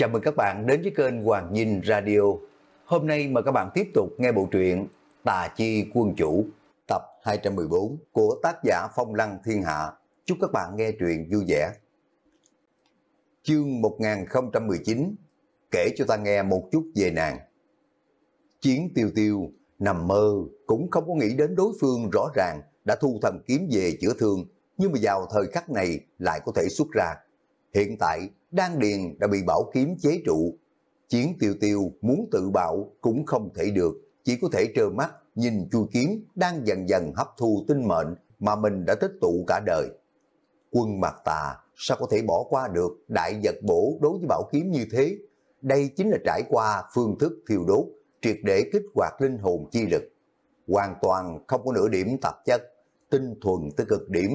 Chào mừng các bạn đến với kênh Hoàng Dinh Radio. Hôm nay mời các bạn tiếp tục nghe bộ truyện Tà Chi Quân Chủ, tập 214 của tác giả Phong Lăng Thiên Hạ. Chúc các bạn nghe truyện vui vẻ. Chương 1019 Kể cho ta nghe một chút về nàng. Chiến tiêu tiêu, nằm mơ, cũng không có nghĩ đến đối phương rõ ràng đã thu thần kiếm về chữa thương, nhưng mà vào thời khắc này lại có thể xuất ra. Hiện tại Đan Điền đã bị bảo kiếm chế trụ. Chiến tiêu tiêu muốn tự bạo cũng không thể được, chỉ có thể trơ mắt nhìn chui kiếm đang dần dần hấp thu tinh mệnh mà mình đã tích tụ cả đời. Quân Mạc Tà sao có thể bỏ qua được đại vật bổ đối với bảo kiếm như thế? Đây chính là trải qua phương thức thiêu đốt, triệt để kích hoạt linh hồn chi lực. Hoàn toàn không có nửa điểm tạp chất, tinh thuần tới cực điểm,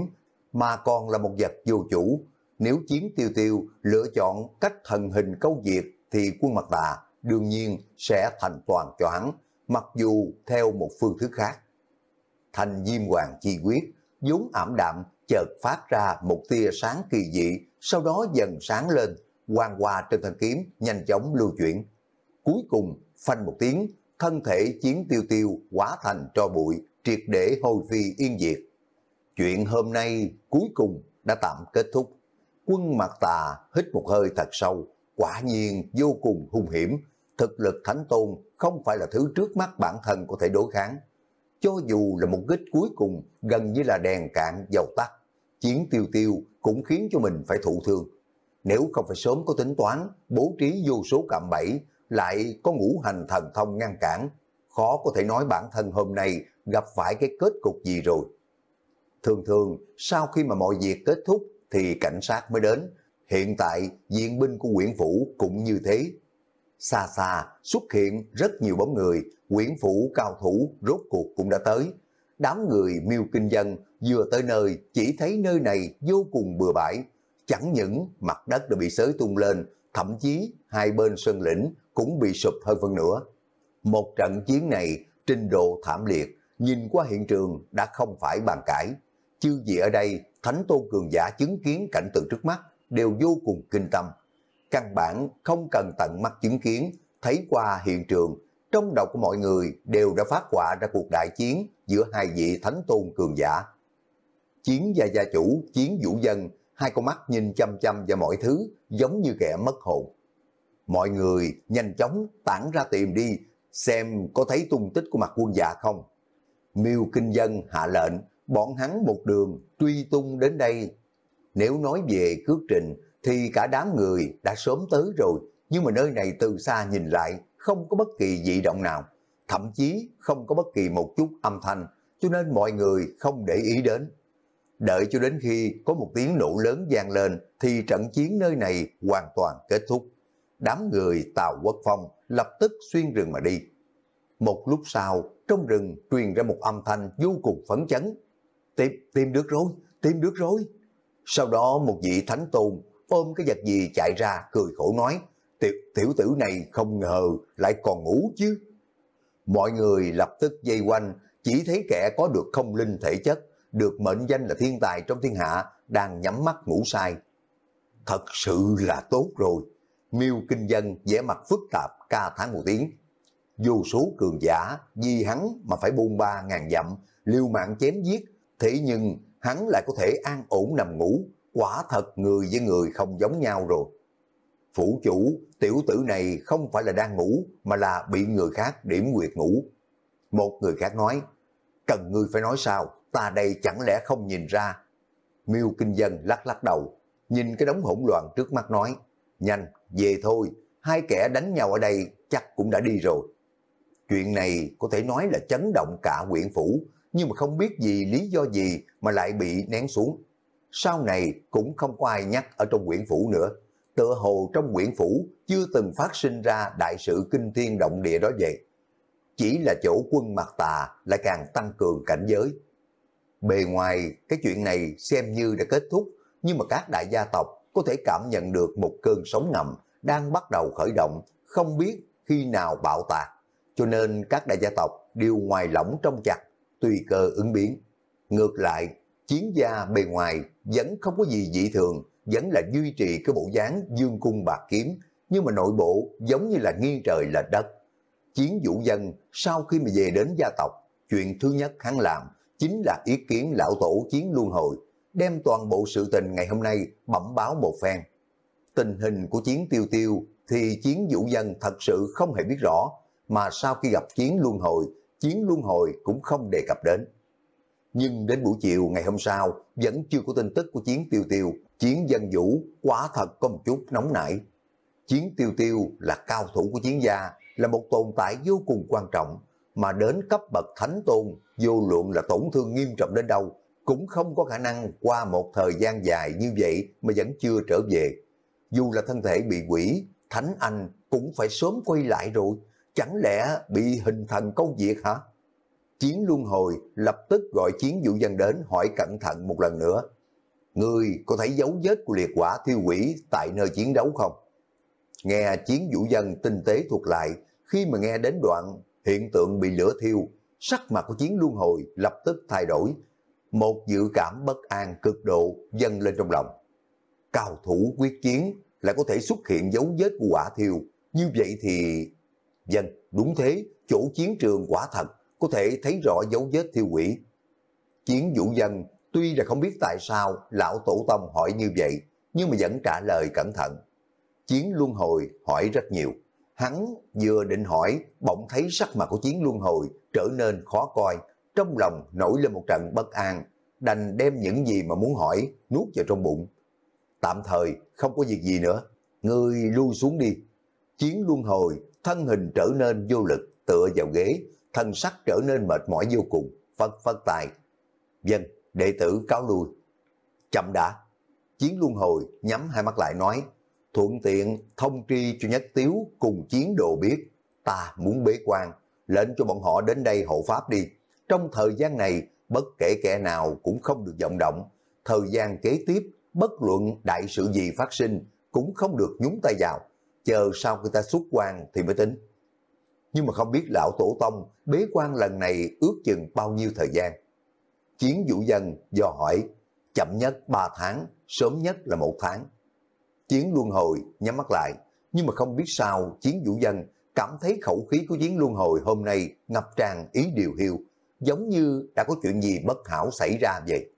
mà còn là một vật vô chủ, nếu chiến tiêu tiêu lựa chọn cách thần hình câu diệt thì quân mặt tà đương nhiên sẽ thành toàn cho hắn, mặc dù theo một phương thức khác. Thành Diêm Hoàng chi quyết, vốn ảm đạm chợt phát ra một tia sáng kỳ dị, sau đó dần sáng lên, quang qua trên thanh kiếm nhanh chóng lưu chuyển. Cuối cùng, phanh một tiếng, thân thể chiến tiêu tiêu quá thành tro bụi, triệt để hồi phi yên diệt. Chuyện hôm nay cuối cùng đã tạm kết thúc quân mặt tà hít một hơi thật sâu, quả nhiên vô cùng hung hiểm. Thực lực thánh tôn không phải là thứ trước mắt bản thân có thể đối kháng. Cho dù là một kích cuối cùng gần như là đèn cạn dầu tắt, chiến tiêu tiêu cũng khiến cho mình phải thụ thương. Nếu không phải sớm có tính toán, bố trí vô số cạm bẫy, lại có ngũ hành thần thông ngăn cản, khó có thể nói bản thân hôm nay gặp phải cái kết cục gì rồi. Thường thường, sau khi mà mọi việc kết thúc, thì cảnh sát mới đến. Hiện tại, diện binh của Nguyễn Phủ cũng như thế. Xa xa xuất hiện rất nhiều bóng người, Nguyễn Phủ cao thủ rốt cuộc cũng đã tới. Đám người miêu kinh dân vừa tới nơi chỉ thấy nơi này vô cùng bừa bãi. Chẳng những mặt đất đã bị sới tung lên, thậm chí hai bên sơn lĩnh cũng bị sụp hơn phân nữa. Một trận chiến này trình độ thảm liệt, nhìn qua hiện trường đã không phải bàn cãi. Chứ gì ở đây Thánh Tôn Cường Giả chứng kiến cảnh tượng trước mắt đều vô cùng kinh tâm. Căn bản không cần tận mắt chứng kiến, thấy qua hiện trường, trong đầu của mọi người đều đã phát họa ra cuộc đại chiến giữa hai vị Thánh Tôn Cường Giả. Chiến gia gia chủ, chiến vũ dân, hai con mắt nhìn chăm chăm vào mọi thứ giống như kẻ mất hồn. Mọi người nhanh chóng tản ra tìm đi, xem có thấy tung tích của mặt quân giả không. Miêu Kinh Dân hạ lệnh bọn hắn một đường truy tung đến đây. Nếu nói về cước trình thì cả đám người đã sớm tới rồi, nhưng mà nơi này từ xa nhìn lại không có bất kỳ dị động nào, thậm chí không có bất kỳ một chút âm thanh, cho nên mọi người không để ý đến. Đợi cho đến khi có một tiếng nổ lớn vang lên thì trận chiến nơi này hoàn toàn kết thúc. Đám người Tàu Quốc Phong lập tức xuyên rừng mà đi. Một lúc sau, trong rừng truyền ra một âm thanh vô cùng phấn chấn, tìm, tìm được rồi, tìm được rồi. Sau đó một vị thánh tôn ôm cái vật gì chạy ra cười khổ nói, tiểu, tiểu tử này không ngờ lại còn ngủ chứ. Mọi người lập tức dây quanh, chỉ thấy kẻ có được không linh thể chất, được mệnh danh là thiên tài trong thiên hạ, đang nhắm mắt ngủ sai. Thật sự là tốt rồi. Miêu Kinh Dân vẻ mặt phức tạp ca tháng một tiếng. Dù số cường giả, vì hắn mà phải buôn ba ngàn dặm, liều mạng chém giết, Thế nhưng hắn lại có thể an ổn nằm ngủ, quả thật người với người không giống nhau rồi. Phủ chủ, tiểu tử này không phải là đang ngủ mà là bị người khác điểm nguyệt ngủ. Một người khác nói, cần ngươi phải nói sao, ta đây chẳng lẽ không nhìn ra. Miêu Kinh Dân lắc lắc đầu, nhìn cái đống hỗn loạn trước mắt nói, nhanh, về thôi, hai kẻ đánh nhau ở đây chắc cũng đã đi rồi. Chuyện này có thể nói là chấn động cả huyện phủ, nhưng mà không biết gì lý do gì mà lại bị nén xuống. Sau này cũng không có ai nhắc ở trong quyển phủ nữa. Tựa hồ trong quyển phủ chưa từng phát sinh ra đại sự kinh thiên động địa đó vậy. Chỉ là chỗ quân mặt tà lại càng tăng cường cảnh giới. Bề ngoài cái chuyện này xem như đã kết thúc, nhưng mà các đại gia tộc có thể cảm nhận được một cơn sóng ngầm đang bắt đầu khởi động, không biết khi nào bạo tạc. Cho nên các đại gia tộc đều ngoài lỏng trong chặt tùy cơ ứng biến. Ngược lại, chiến gia bề ngoài vẫn không có gì dị thường, vẫn là duy trì cái bộ dáng dương cung bạc kiếm, nhưng mà nội bộ giống như là nghiêng trời lệch đất. Chiến vũ dân sau khi mà về đến gia tộc, chuyện thứ nhất hắn làm chính là ý kiến lão tổ chiến luân hồi, đem toàn bộ sự tình ngày hôm nay bẩm báo một phen. Tình hình của chiến tiêu tiêu thì chiến vũ dân thật sự không hề biết rõ, mà sau khi gặp chiến luân hồi chiến luân hồi cũng không đề cập đến. Nhưng đến buổi chiều ngày hôm sau, vẫn chưa có tin tức của chiến tiêu tiêu, chiến dân vũ quá thật có một chút nóng nảy. Chiến tiêu tiêu là cao thủ của chiến gia, là một tồn tại vô cùng quan trọng, mà đến cấp bậc thánh tôn, vô luận là tổn thương nghiêm trọng đến đâu, cũng không có khả năng qua một thời gian dài như vậy mà vẫn chưa trở về. Dù là thân thể bị quỷ, Thánh Anh cũng phải sớm quay lại rồi, chẳng lẽ bị hình thành công việc hả? Chiến luân hồi lập tức gọi chiến dụ dân đến hỏi cẩn thận một lần nữa. Người có thấy dấu vết của liệt quả thiêu quỷ tại nơi chiến đấu không? Nghe chiến vũ dân tinh tế thuộc lại, khi mà nghe đến đoạn hiện tượng bị lửa thiêu, sắc mặt của chiến luân hồi lập tức thay đổi. Một dự cảm bất an cực độ dâng lên trong lòng. Cao thủ quyết chiến lại có thể xuất hiện dấu vết của quả thiêu, như vậy thì Dân, vâng, đúng thế, chỗ chiến trường quả thật, có thể thấy rõ dấu vết thiêu quỷ. Chiến vũ dân, tuy là không biết tại sao lão tổ tông hỏi như vậy, nhưng mà vẫn trả lời cẩn thận. Chiến luân hồi hỏi rất nhiều. Hắn vừa định hỏi, bỗng thấy sắc mặt của chiến luân hồi trở nên khó coi, trong lòng nổi lên một trận bất an, đành đem những gì mà muốn hỏi nuốt vào trong bụng. Tạm thời không có việc gì nữa, ngươi lui xuống đi. Chiến luân hồi thân hình trở nên vô lực, tựa vào ghế, thân sắc trở nên mệt mỏi vô cùng, phất phất tài. Dân, vâng, đệ tử cáo lui. Chậm đã, chiến luân hồi nhắm hai mắt lại nói, thuận tiện thông tri cho nhất tiếu cùng chiến đồ biết, ta muốn bế quan, lệnh cho bọn họ đến đây hộ pháp đi. Trong thời gian này, bất kể kẻ nào cũng không được vọng động, thời gian kế tiếp, bất luận đại sự gì phát sinh, cũng không được nhúng tay vào, chờ sau người ta xuất quan thì mới tính. Nhưng mà không biết lão tổ tông bế quan lần này ước chừng bao nhiêu thời gian. Chiến vũ dân dò hỏi, chậm nhất 3 tháng, sớm nhất là một tháng. Chiến luân hồi nhắm mắt lại, nhưng mà không biết sao chiến vũ dân cảm thấy khẩu khí của chiến luân hồi hôm nay ngập tràn ý điều hiu, giống như đã có chuyện gì bất hảo xảy ra vậy.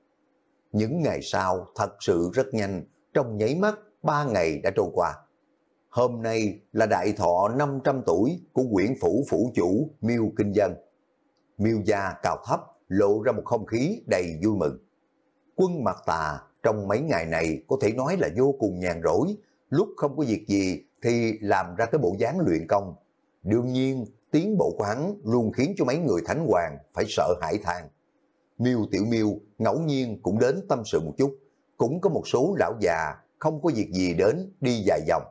Những ngày sau thật sự rất nhanh, trong nháy mắt ba ngày đã trôi qua. Hôm nay là đại thọ 500 tuổi của quyển phủ phủ chủ Miêu Kinh Dân. Miêu gia cào thấp lộ ra một không khí đầy vui mừng. Quân mặt tà trong mấy ngày này có thể nói là vô cùng nhàn rỗi, lúc không có việc gì thì làm ra cái bộ dáng luyện công. Đương nhiên, tiến bộ của hắn luôn khiến cho mấy người thánh hoàng phải sợ hãi than. Miêu Tiểu Miêu ngẫu nhiên cũng đến tâm sự một chút, cũng có một số lão già không có việc gì đến đi dài dòng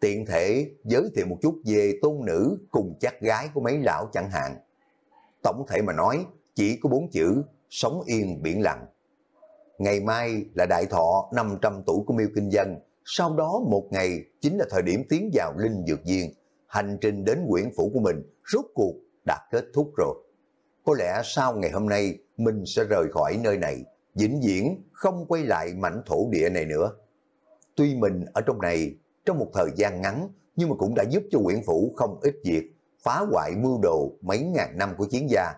tiện thể giới thiệu một chút về tôn nữ cùng chắc gái của mấy lão chẳng hạn. Tổng thể mà nói, chỉ có bốn chữ, sống yên biển lặng. Ngày mai là đại thọ 500 tuổi của miêu kinh dân, sau đó một ngày chính là thời điểm tiến vào linh dược viên. Hành trình đến quyển phủ của mình rốt cuộc đã kết thúc rồi. Có lẽ sau ngày hôm nay mình sẽ rời khỏi nơi này, vĩnh viễn không quay lại mảnh thổ địa này nữa. Tuy mình ở trong này trong một thời gian ngắn nhưng mà cũng đã giúp cho quyển phủ không ít việc phá hoại mưu đồ mấy ngàn năm của chiến gia,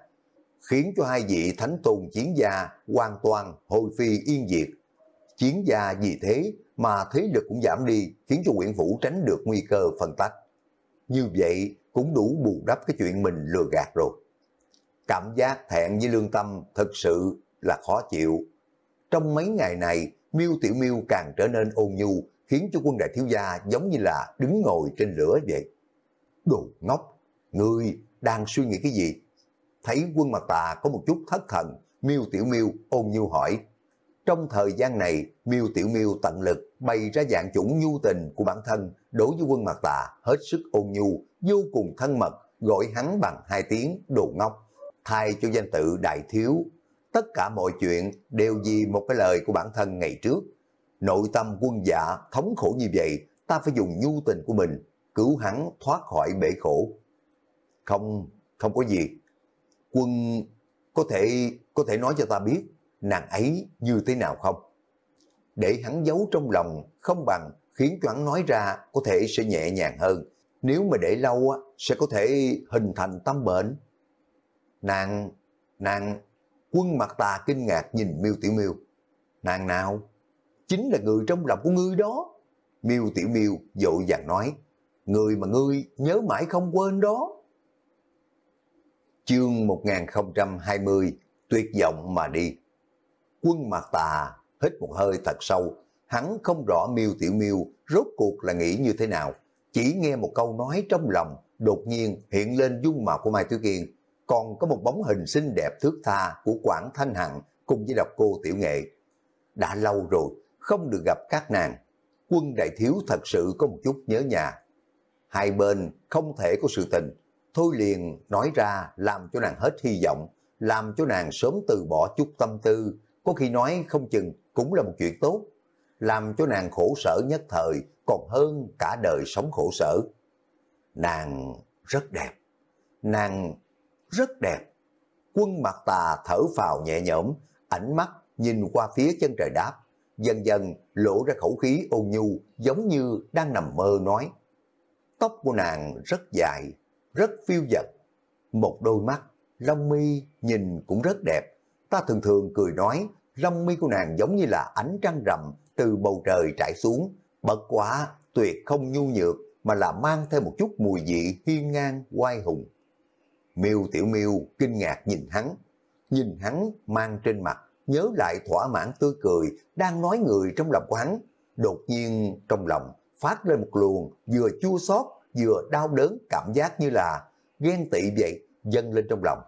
khiến cho hai vị thánh tôn chiến gia hoàn toàn hồi phi yên diệt. Chiến gia vì thế mà thế lực cũng giảm đi, khiến cho quyển phủ tránh được nguy cơ phân tách. Như vậy cũng đủ bù đắp cái chuyện mình lừa gạt rồi. Cảm giác thẹn với lương tâm thật sự là khó chịu. Trong mấy ngày này, miêu Tiểu miêu càng trở nên ôn nhu, khiến cho quân đại thiếu gia giống như là đứng ngồi trên lửa vậy. Đồ ngốc, ngươi đang suy nghĩ cái gì? Thấy quân mặt tà có một chút thất thần, miêu Tiểu miêu ôn nhu hỏi. Trong thời gian này, miêu Tiểu miêu tận lực bày ra dạng chủng nhu tình của bản thân đối với quân mặt tà hết sức ôn nhu, vô cùng thân mật, gọi hắn bằng hai tiếng đồ ngốc, thay cho danh tự đại thiếu. Tất cả mọi chuyện đều vì một cái lời của bản thân ngày trước nội tâm quân dạ thống khổ như vậy, ta phải dùng nhu tình của mình, cứu hắn thoát khỏi bể khổ. Không, không có gì. Quân có thể có thể nói cho ta biết nàng ấy như thế nào không? Để hắn giấu trong lòng không bằng khiến cho hắn nói ra có thể sẽ nhẹ nhàng hơn. Nếu mà để lâu á, sẽ có thể hình thành tâm bệnh. Nàng, nàng, quân mặt ta kinh ngạc nhìn miêu Tiểu miêu Nàng nào? chính là người trong lòng của ngươi đó. Miêu Tiểu Miêu dội vàng nói, người mà ngươi nhớ mãi không quên đó. Chương 1020, tuyệt vọng mà đi. Quân Mạc Tà hít một hơi thật sâu, hắn không rõ Miêu Tiểu Miêu rốt cuộc là nghĩ như thế nào, chỉ nghe một câu nói trong lòng, đột nhiên hiện lên dung mạo của Mai Tiểu Kiên, còn có một bóng hình xinh đẹp thước tha của Quảng Thanh Hằng cùng với đọc cô Tiểu Nghệ. Đã lâu rồi, không được gặp các nàng. Quân đại thiếu thật sự có một chút nhớ nhà. Hai bên không thể có sự tình, thôi liền nói ra làm cho nàng hết hy vọng, làm cho nàng sớm từ bỏ chút tâm tư, có khi nói không chừng cũng là một chuyện tốt. Làm cho nàng khổ sở nhất thời còn hơn cả đời sống khổ sở. Nàng rất đẹp, nàng rất đẹp. Quân mặt tà thở vào nhẹ nhõm, ánh mắt nhìn qua phía chân trời đáp dần dần lộ ra khẩu khí ôn nhu giống như đang nằm mơ nói. Tóc của nàng rất dài, rất phiêu dật, một đôi mắt, lông mi nhìn cũng rất đẹp. Ta thường thường cười nói, lông mi của nàng giống như là ánh trăng rằm từ bầu trời trải xuống, bật quá tuyệt không nhu nhược mà là mang thêm một chút mùi vị hiên ngang oai hùng. Miêu Tiểu Miêu kinh ngạc nhìn hắn, nhìn hắn mang trên mặt nhớ lại thỏa mãn tươi cười đang nói người trong lòng của hắn. Đột nhiên trong lòng phát lên một luồng vừa chua xót vừa đau đớn cảm giác như là ghen tị vậy dâng lên trong lòng.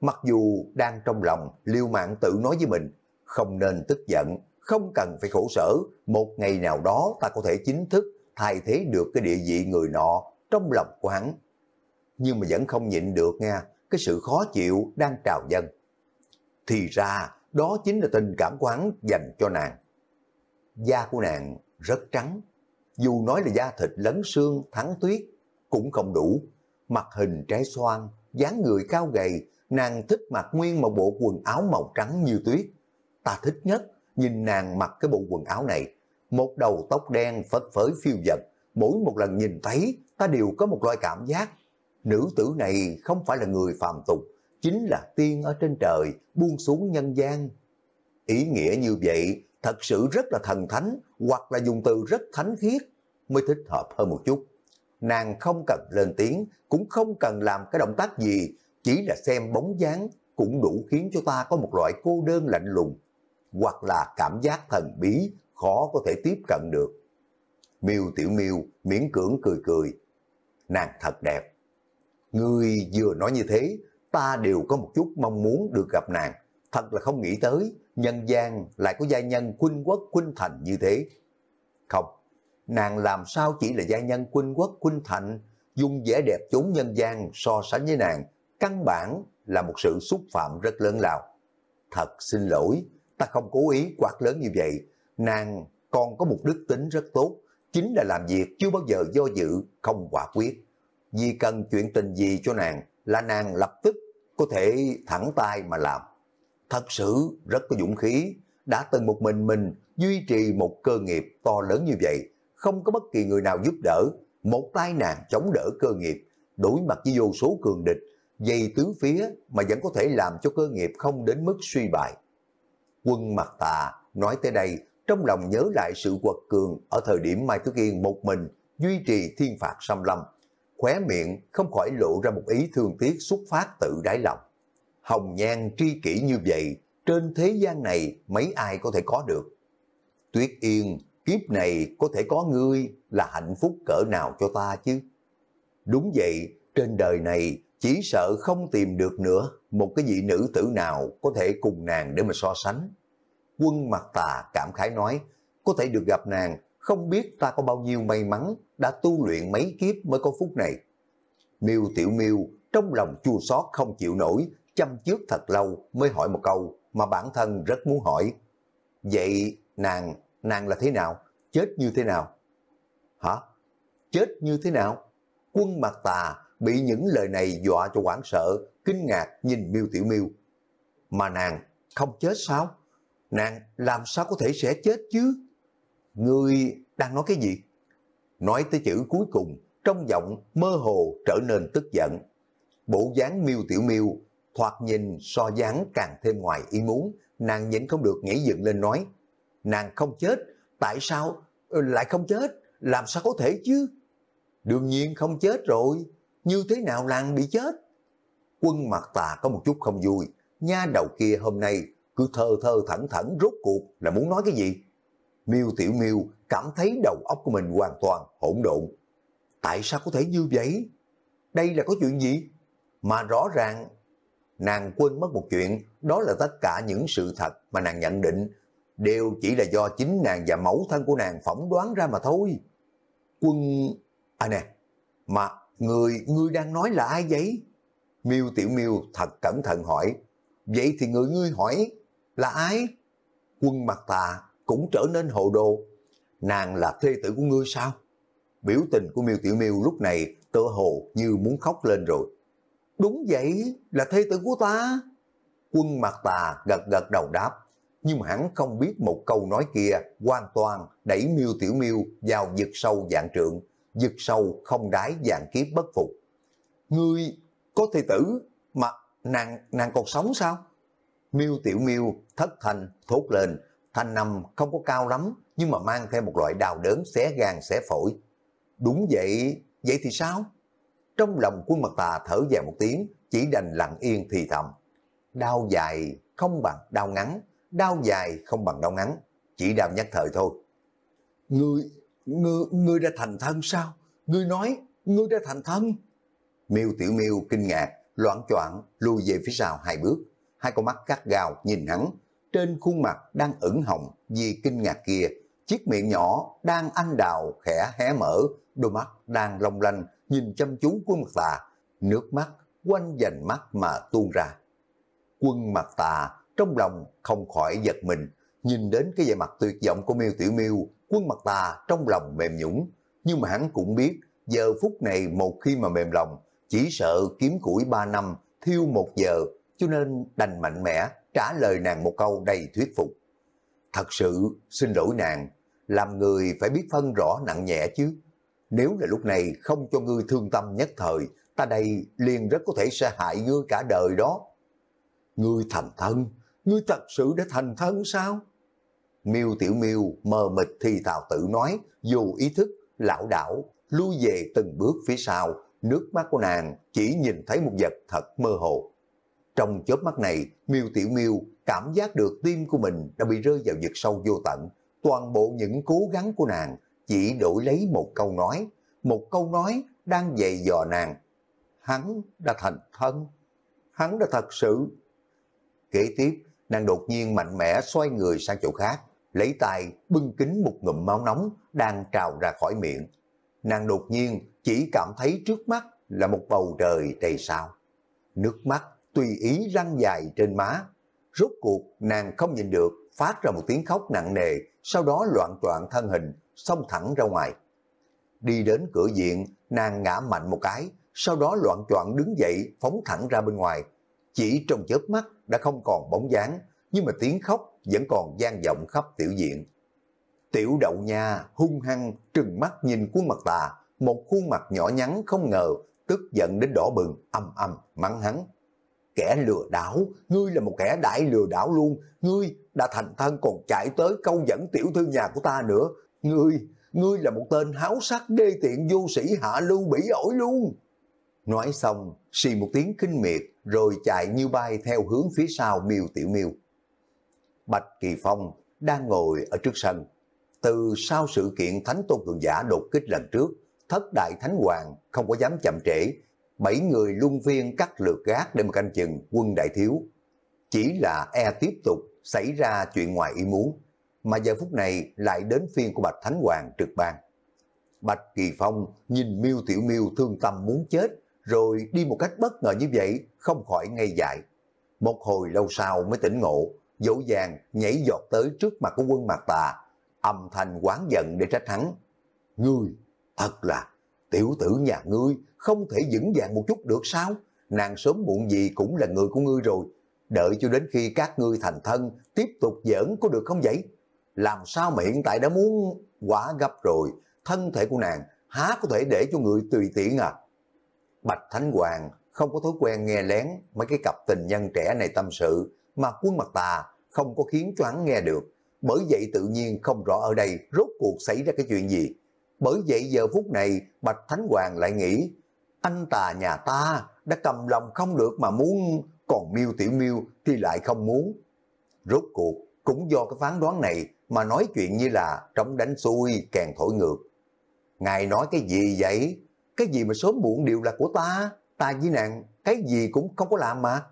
Mặc dù đang trong lòng liêu mạng tự nói với mình không nên tức giận, không cần phải khổ sở, một ngày nào đó ta có thể chính thức thay thế được cái địa vị người nọ trong lòng của hắn. Nhưng mà vẫn không nhịn được nha, cái sự khó chịu đang trào dâng. Thì ra, đó chính là tình cảm của dành cho nàng. Da của nàng rất trắng, dù nói là da thịt lấn xương thắng tuyết cũng không đủ. Mặt hình trái xoan, dáng người cao gầy, nàng thích mặc nguyên một bộ quần áo màu trắng như tuyết. Ta thích nhất, nhìn nàng mặc cái bộ quần áo này. Một đầu tóc đen phất phới phiêu dật, mỗi một lần nhìn thấy ta đều có một loại cảm giác. Nữ tử này không phải là người phàm tục, chính là tiên ở trên trời buông xuống nhân gian. Ý nghĩa như vậy thật sự rất là thần thánh hoặc là dùng từ rất thánh khiết mới thích hợp hơn một chút. Nàng không cần lên tiếng, cũng không cần làm cái động tác gì, chỉ là xem bóng dáng cũng đủ khiến cho ta có một loại cô đơn lạnh lùng, hoặc là cảm giác thần bí khó có thể tiếp cận được. Miêu tiểu miêu miễn cưỡng cười cười, nàng thật đẹp. Người vừa nói như thế, ta đều có một chút mong muốn được gặp nàng. Thật là không nghĩ tới, nhân gian lại có gia nhân quân quốc quân thành như thế. Không, nàng làm sao chỉ là gia nhân quân quốc quân thành, dung vẻ đẹp chốn nhân gian so sánh với nàng, căn bản là một sự xúc phạm rất lớn lao. Thật xin lỗi, ta không cố ý quát lớn như vậy, nàng còn có một đức tính rất tốt, chính là làm việc chưa bao giờ do dự, không quả quyết. Vì cần chuyện tình gì cho nàng, là nàng lập tức có thể thẳng tay mà làm. Thật sự rất có dũng khí, đã từng một mình mình duy trì một cơ nghiệp to lớn như vậy, không có bất kỳ người nào giúp đỡ, một tay nàng chống đỡ cơ nghiệp, đối mặt với vô số cường địch, dây tứ phía mà vẫn có thể làm cho cơ nghiệp không đến mức suy bại. Quân mặt tà nói tới đây, trong lòng nhớ lại sự quật cường ở thời điểm Mai Tuyết Yên một mình duy trì thiên phạt xâm lâm, khóe miệng không khỏi lộ ra một ý thương tiếc xuất phát tự đáy lòng. Hồng nhan tri kỷ như vậy, trên thế gian này mấy ai có thể có được. Tuyết yên, kiếp này có thể có ngươi là hạnh phúc cỡ nào cho ta chứ? Đúng vậy, trên đời này chỉ sợ không tìm được nữa một cái vị nữ tử nào có thể cùng nàng để mà so sánh. Quân mặt tà cảm khái nói, có thể được gặp nàng không biết ta có bao nhiêu may mắn đã tu luyện mấy kiếp mới có phút này. Miêu Tiểu Miêu trong lòng chua xót không chịu nổi, chăm trước thật lâu mới hỏi một câu mà bản thân rất muốn hỏi. Vậy nàng, nàng là thế nào? Chết như thế nào? Hả? Chết như thế nào? Quân mặt tà bị những lời này dọa cho quảng sợ, kinh ngạc nhìn Miêu Tiểu Miêu. Mà nàng không chết sao? Nàng làm sao có thể sẽ chết chứ? người đang nói cái gì? Nói tới chữ cuối cùng, trong giọng mơ hồ trở nên tức giận. Bộ dáng miêu tiểu miêu, thoạt nhìn so dáng càng thêm ngoài ý muốn, nàng nhịn không được nhảy dựng lên nói. Nàng không chết, tại sao ờ, lại không chết? Làm sao có thể chứ? Đương nhiên không chết rồi, như thế nào nàng bị chết? Quân mặt tà có một chút không vui, nha đầu kia hôm nay cứ thơ thơ thẩn thẩn rốt cuộc là muốn nói cái gì? Miêu Tiểu Miêu cảm thấy đầu óc của mình hoàn toàn hỗn độn. Tại sao có thể như vậy? Đây là có chuyện gì? Mà rõ ràng, nàng quên mất một chuyện, đó là tất cả những sự thật mà nàng nhận định đều chỉ là do chính nàng và mẫu thân của nàng phỏng đoán ra mà thôi. Quân... À nè, mà người, ngươi đang nói là ai vậy? Miêu Tiểu Miêu thật cẩn thận hỏi, vậy thì người ngươi hỏi là ai? Quân mặt tà cũng trở nên hồ đồ. Nàng là thê tử của ngươi sao? Biểu tình của Miêu Tiểu Miêu lúc này tựa hồ như muốn khóc lên rồi. Đúng vậy, là thê tử của ta. Quân mặt tà gật gật đầu đáp, nhưng hắn không biết một câu nói kia hoàn toàn đẩy Miêu Tiểu Miêu vào vực sâu dạng trượng, vực sâu không đáy dạng kiếp bất phục. Ngươi có thê tử mà nàng nàng còn sống sao? Miêu Tiểu Miêu thất thanh thốt lên, thanh nằm không có cao lắm, nhưng mà mang theo một loại đào đớn xé gan xé phổi. Đúng vậy, vậy thì sao? Trong lòng quân mặt tà thở dài một tiếng, chỉ đành lặng yên thì thầm. Đau dài không bằng đau ngắn, đau dài không bằng đau ngắn, chỉ đau nhắc thời thôi. Ngươi, ngươi, ngươi đã thành thân sao? Ngươi nói, ngươi đã thành thân. Miêu Tiểu Miêu kinh ngạc, loạn choạng lùi về phía sau hai bước. Hai con mắt cắt gào nhìn hắn, trên khuôn mặt đang ửng hồng vì kinh ngạc kia, chiếc miệng nhỏ đang anh đào khẽ hé mở, đôi mắt đang long lanh nhìn chăm chú quân mặt tà, nước mắt quanh dành mắt mà tuôn ra. Quân mặt tà trong lòng không khỏi giật mình, nhìn đến cái vẻ mặt tuyệt vọng của miêu Tiểu miêu quân mặt tà trong lòng mềm nhũng, nhưng mà hắn cũng biết giờ phút này một khi mà mềm lòng, chỉ sợ kiếm củi ba năm thiêu một giờ, cho nên đành mạnh mẽ trả lời nàng một câu đầy thuyết phục. Thật sự xin lỗi nàng, làm người phải biết phân rõ nặng nhẹ chứ. Nếu là lúc này không cho ngươi thương tâm nhất thời, ta đây liền rất có thể sẽ hại ngươi cả đời đó. Ngươi thành thân, ngươi thật sự đã thành thân sao? Miêu Tiểu Miêu mờ mịt thì thào tự nói, dù ý thức, lão đảo, lui về từng bước phía sau, nước mắt của nàng chỉ nhìn thấy một vật thật mơ hồ. Trong chớp mắt này, miêu Tiểu miêu cảm giác được tim của mình đã bị rơi vào vực sâu vô tận. Toàn bộ những cố gắng của nàng chỉ đổi lấy một câu nói, một câu nói đang dày dò nàng. Hắn đã thành thân, hắn đã thật sự. Kế tiếp, nàng đột nhiên mạnh mẽ xoay người sang chỗ khác, lấy tay bưng kính một ngụm máu nóng đang trào ra khỏi miệng. Nàng đột nhiên chỉ cảm thấy trước mắt là một bầu trời đầy sao. Nước mắt tùy ý răng dài trên má. Rốt cuộc nàng không nhìn được, phát ra một tiếng khóc nặng nề, sau đó loạn troạn thân hình, xông thẳng ra ngoài. Đi đến cửa diện, nàng ngã mạnh một cái, sau đó loạn troạn đứng dậy, phóng thẳng ra bên ngoài. Chỉ trong chớp mắt đã không còn bóng dáng, nhưng mà tiếng khóc vẫn còn gian vọng khắp tiểu diện. Tiểu đậu nha hung hăng trừng mắt nhìn khuôn mặt tà, một khuôn mặt nhỏ nhắn không ngờ, tức giận đến đỏ bừng, âm âm, mắng hắn. Kẻ lừa đảo, ngươi là một kẻ đại lừa đảo luôn, ngươi đã thành thân còn chạy tới câu dẫn tiểu thư nhà của ta nữa. Ngươi, ngươi là một tên háo sắc đê tiện vô sĩ hạ lưu bỉ ổi luôn. Nói xong, xì một tiếng kinh miệt, rồi chạy như bay theo hướng phía sau miêu tiểu miêu. Bạch Kỳ Phong đang ngồi ở trước sân. Từ sau sự kiện Thánh Tôn Cường Giả đột kích lần trước, thất đại thánh hoàng không có dám chậm trễ, bảy người luân phiên cắt lượt gác để mà canh chừng quân đại thiếu. Chỉ là e tiếp tục xảy ra chuyện ngoài ý muốn, mà giờ phút này lại đến phiên của Bạch Thánh Hoàng trực ban. Bạch Kỳ Phong nhìn miêu Tiểu miêu thương tâm muốn chết, rồi đi một cách bất ngờ như vậy, không khỏi ngây dại. Một hồi lâu sau mới tỉnh ngộ, dỗ dàng nhảy giọt tới trước mặt của quân Mạc Tà, âm thanh quán giận để trách hắn. Ngươi, thật là tiểu tử nhà ngươi không thể dững vàng một chút được sao? Nàng sớm muộn gì cũng là người của ngươi rồi. Đợi cho đến khi các ngươi thành thân, tiếp tục giỡn có được không vậy? Làm sao mà hiện tại đã muốn quá gấp rồi, thân thể của nàng há có thể để cho người tùy tiện à? Bạch Thánh Hoàng không có thói quen nghe lén mấy cái cặp tình nhân trẻ này tâm sự, mà quân mặt tà không có khiến cho hắn nghe được. Bởi vậy tự nhiên không rõ ở đây rốt cuộc xảy ra cái chuyện gì. Bởi vậy giờ phút này Bạch Thánh Hoàng lại nghĩ Anh tà nhà ta đã cầm lòng không được mà muốn Còn miêu Tiểu miêu thì lại không muốn Rốt cuộc cũng do cái phán đoán này Mà nói chuyện như là trống đánh xuôi càng thổi ngược Ngài nói cái gì vậy Cái gì mà sớm muộn đều là của ta Ta với nàng cái gì cũng không có làm mà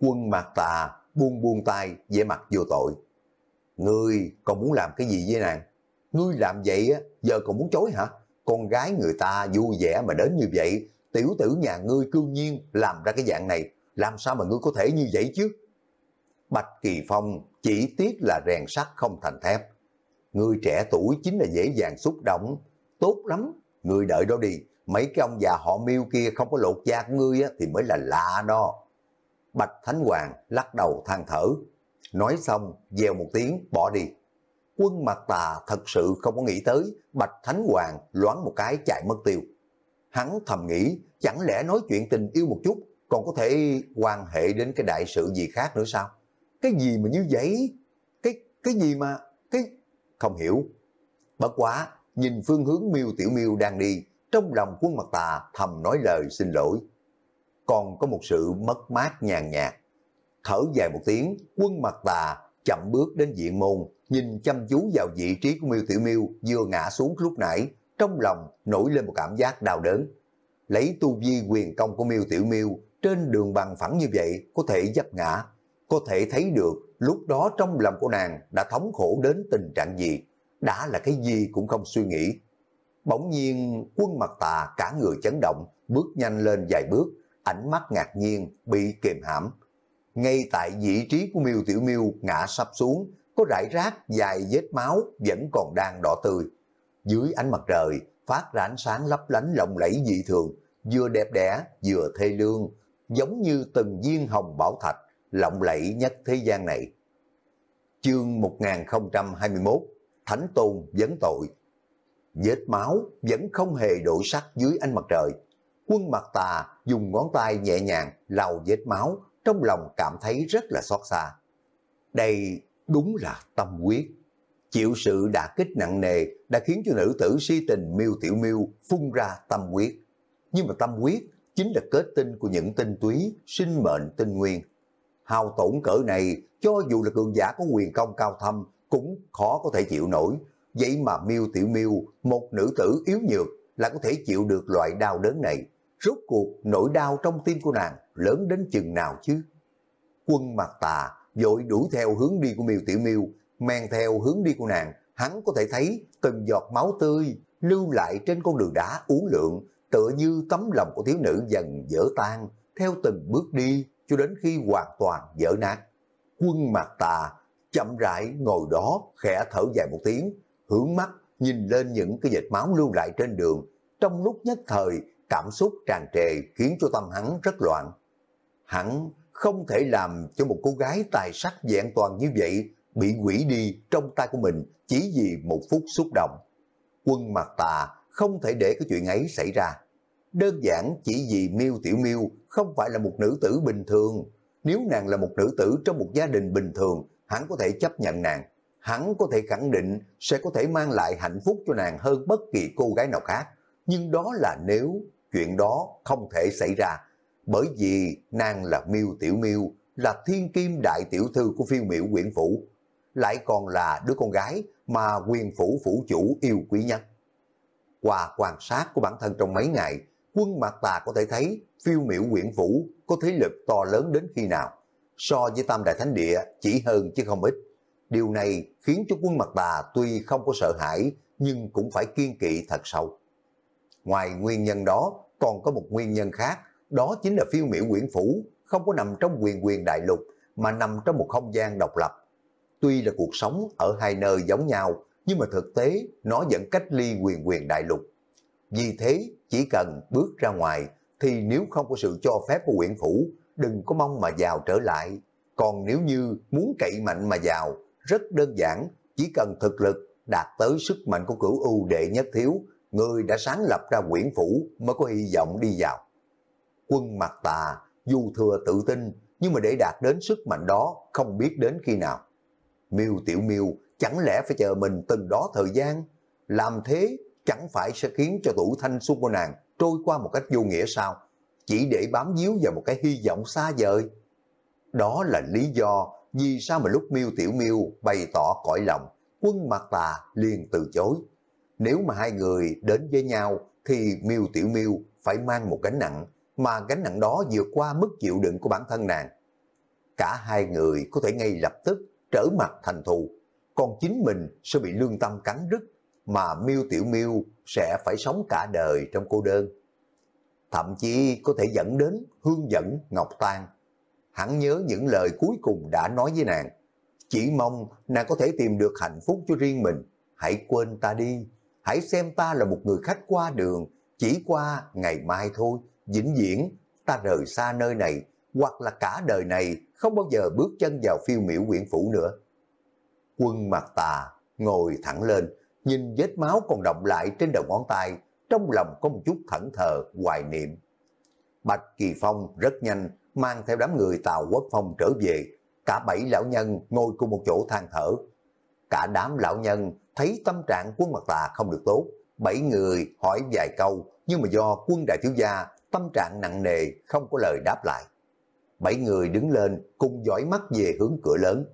Quân mặt tà buông buông tay vẻ mặt vô tội Ngươi còn muốn làm cái gì với nàng? ngươi làm vậy á, giờ còn muốn chối hả? Con gái người ta vui vẻ mà đến như vậy, tiểu tử nhà ngươi cương nhiên làm ra cái dạng này, làm sao mà ngươi có thể như vậy chứ? Bạch Kỳ Phong chỉ tiếc là rèn sắt không thành thép. Ngươi trẻ tuổi chính là dễ dàng xúc động, tốt lắm, ngươi đợi đó đi, mấy cái ông già họ miêu kia không có lột da ngươi á, thì mới là lạ đó. Bạch Thánh Hoàng lắc đầu than thở, nói xong, gieo một tiếng, bỏ đi quân mặt tà thật sự không có nghĩ tới Bạch Thánh Hoàng loáng một cái chạy mất tiêu. Hắn thầm nghĩ, chẳng lẽ nói chuyện tình yêu một chút còn có thể quan hệ đến cái đại sự gì khác nữa sao? Cái gì mà như vậy? Cái cái gì mà... cái Không hiểu. Bất quá, nhìn phương hướng miêu Tiểu miêu đang đi, trong lòng quân mặt tà thầm nói lời xin lỗi. Còn có một sự mất mát nhàn nhạt. Thở dài một tiếng, quân mặt tà chậm bước đến diện môn, nhìn chăm chú vào vị trí của Miêu Tiểu Miêu vừa ngã xuống lúc nãy, trong lòng nổi lên một cảm giác đau đớn. Lấy tu vi quyền công của Miêu Tiểu Miêu trên đường bằng phẳng như vậy có thể dấp ngã, có thể thấy được lúc đó trong lòng của nàng đã thống khổ đến tình trạng gì, đã là cái gì cũng không suy nghĩ. Bỗng nhiên quân mặt tà cả người chấn động, bước nhanh lên vài bước, ánh mắt ngạc nhiên bị kềm hãm ngay tại vị trí của miêu Tiểu miêu ngã sắp xuống, có rải rác dài vết máu vẫn còn đang đỏ tươi. Dưới ánh mặt trời, phát ra ánh sáng lấp lánh lộng lẫy dị thường, vừa đẹp đẽ vừa thê lương, giống như từng viên hồng bảo thạch, lộng lẫy nhất thế gian này. Chương 1021 Thánh Tôn vấn tội Vết máu vẫn không hề đổi sắc dưới ánh mặt trời. Quân mặt tà dùng ngón tay nhẹ nhàng lau vết máu trong lòng cảm thấy rất là xót xa. Đây đúng là tâm quyết. Chịu sự đả kích nặng nề đã khiến cho nữ tử si tình miêu tiểu miêu phun ra tâm quyết. Nhưng mà tâm quyết chính là kết tinh của những tinh túy, sinh mệnh tinh nguyên. Hào tổn cỡ này, cho dù là cường giả có quyền công cao thâm, cũng khó có thể chịu nổi. Vậy mà miêu tiểu miêu, một nữ tử yếu nhược, là có thể chịu được loại đau đớn này. Rốt cuộc nỗi đau trong tim của nàng lớn đến chừng nào chứ? Quân mặt tà dội đuổi theo hướng đi của miêu tiểu miêu, men theo hướng đi của nàng, hắn có thể thấy từng giọt máu tươi lưu lại trên con đường đá uốn lượn, tựa như tấm lòng của thiếu nữ dần dở tan, theo từng bước đi cho đến khi hoàn toàn dở nát. Quân mặt tà chậm rãi ngồi đó khẽ thở dài một tiếng, hướng mắt nhìn lên những cái vệt máu lưu lại trên đường. Trong lúc nhất thời, cảm xúc tràn trề khiến cho tâm hắn rất loạn. Hắn không thể làm cho một cô gái tài sắc dạng toàn như vậy bị quỷ đi trong tay của mình chỉ vì một phút xúc động. Quân mặt tà không thể để cái chuyện ấy xảy ra. Đơn giản chỉ vì miêu Tiểu miêu không phải là một nữ tử bình thường. Nếu nàng là một nữ tử trong một gia đình bình thường, hắn có thể chấp nhận nàng. Hắn có thể khẳng định sẽ có thể mang lại hạnh phúc cho nàng hơn bất kỳ cô gái nào khác. Nhưng đó là nếu chuyện đó không thể xảy ra, bởi vì nàng là miêu Tiểu miêu là thiên kim đại tiểu thư của phiêu miểu quyển phủ, lại còn là đứa con gái mà quyền phủ phủ chủ yêu quý nhất. Qua quan sát của bản thân trong mấy ngày, quân mặt tà có thể thấy phiêu miểu quyển phủ có thế lực to lớn đến khi nào. So với tam đại thánh địa chỉ hơn chứ không ít. Điều này khiến cho quân mặt tà tuy không có sợ hãi nhưng cũng phải kiên kỵ thật sâu. Ngoài nguyên nhân đó, còn có một nguyên nhân khác, đó chính là phiêu miểu quyển phủ, không có nằm trong quyền quyền đại lục, mà nằm trong một không gian độc lập. Tuy là cuộc sống ở hai nơi giống nhau, nhưng mà thực tế nó vẫn cách ly quyền quyền đại lục. Vì thế, chỉ cần bước ra ngoài, thì nếu không có sự cho phép của quyển phủ, đừng có mong mà vào trở lại. Còn nếu như muốn cậy mạnh mà vào, rất đơn giản, chỉ cần thực lực đạt tới sức mạnh của cửu u đệ nhất thiếu người đã sáng lập ra quyển phủ mới có hy vọng đi vào. Quân mặt tà, dù thừa tự tin, nhưng mà để đạt đến sức mạnh đó không biết đến khi nào. Miêu tiểu miêu chẳng lẽ phải chờ mình từng đó thời gian? Làm thế chẳng phải sẽ khiến cho tuổi thanh xuân của nàng trôi qua một cách vô nghĩa sao? Chỉ để bám díu vào một cái hy vọng xa vời. Đó là lý do vì sao mà lúc miêu tiểu miêu bày tỏ cõi lòng, quân mặt tà liền từ chối nếu mà hai người đến với nhau thì miêu tiểu miêu phải mang một gánh nặng mà gánh nặng đó vượt qua mức chịu đựng của bản thân nàng. Cả hai người có thể ngay lập tức trở mặt thành thù, còn chính mình sẽ bị lương tâm cắn rứt mà miêu tiểu miêu sẽ phải sống cả đời trong cô đơn. Thậm chí có thể dẫn đến hương dẫn Ngọc Tan. Hắn nhớ những lời cuối cùng đã nói với nàng. Chỉ mong nàng có thể tìm được hạnh phúc cho riêng mình. Hãy quên ta đi, hãy xem ta là một người khách qua đường, chỉ qua ngày mai thôi, vĩnh viễn, ta rời xa nơi này, hoặc là cả đời này không bao giờ bước chân vào phiêu miểu quyển phủ nữa. Quân mặt tà ngồi thẳng lên, nhìn vết máu còn động lại trên đầu ngón tay, trong lòng có một chút thẫn thờ, hoài niệm. Bạch Kỳ Phong rất nhanh mang theo đám người Tàu Quốc Phong trở về, cả bảy lão nhân ngồi cùng một chỗ than thở. Cả đám lão nhân thấy tâm trạng quân mặt tà không được tốt, bảy người hỏi vài câu, nhưng mà do quân đại thiếu gia tâm trạng nặng nề không có lời đáp lại. Bảy người đứng lên cùng dõi mắt về hướng cửa lớn.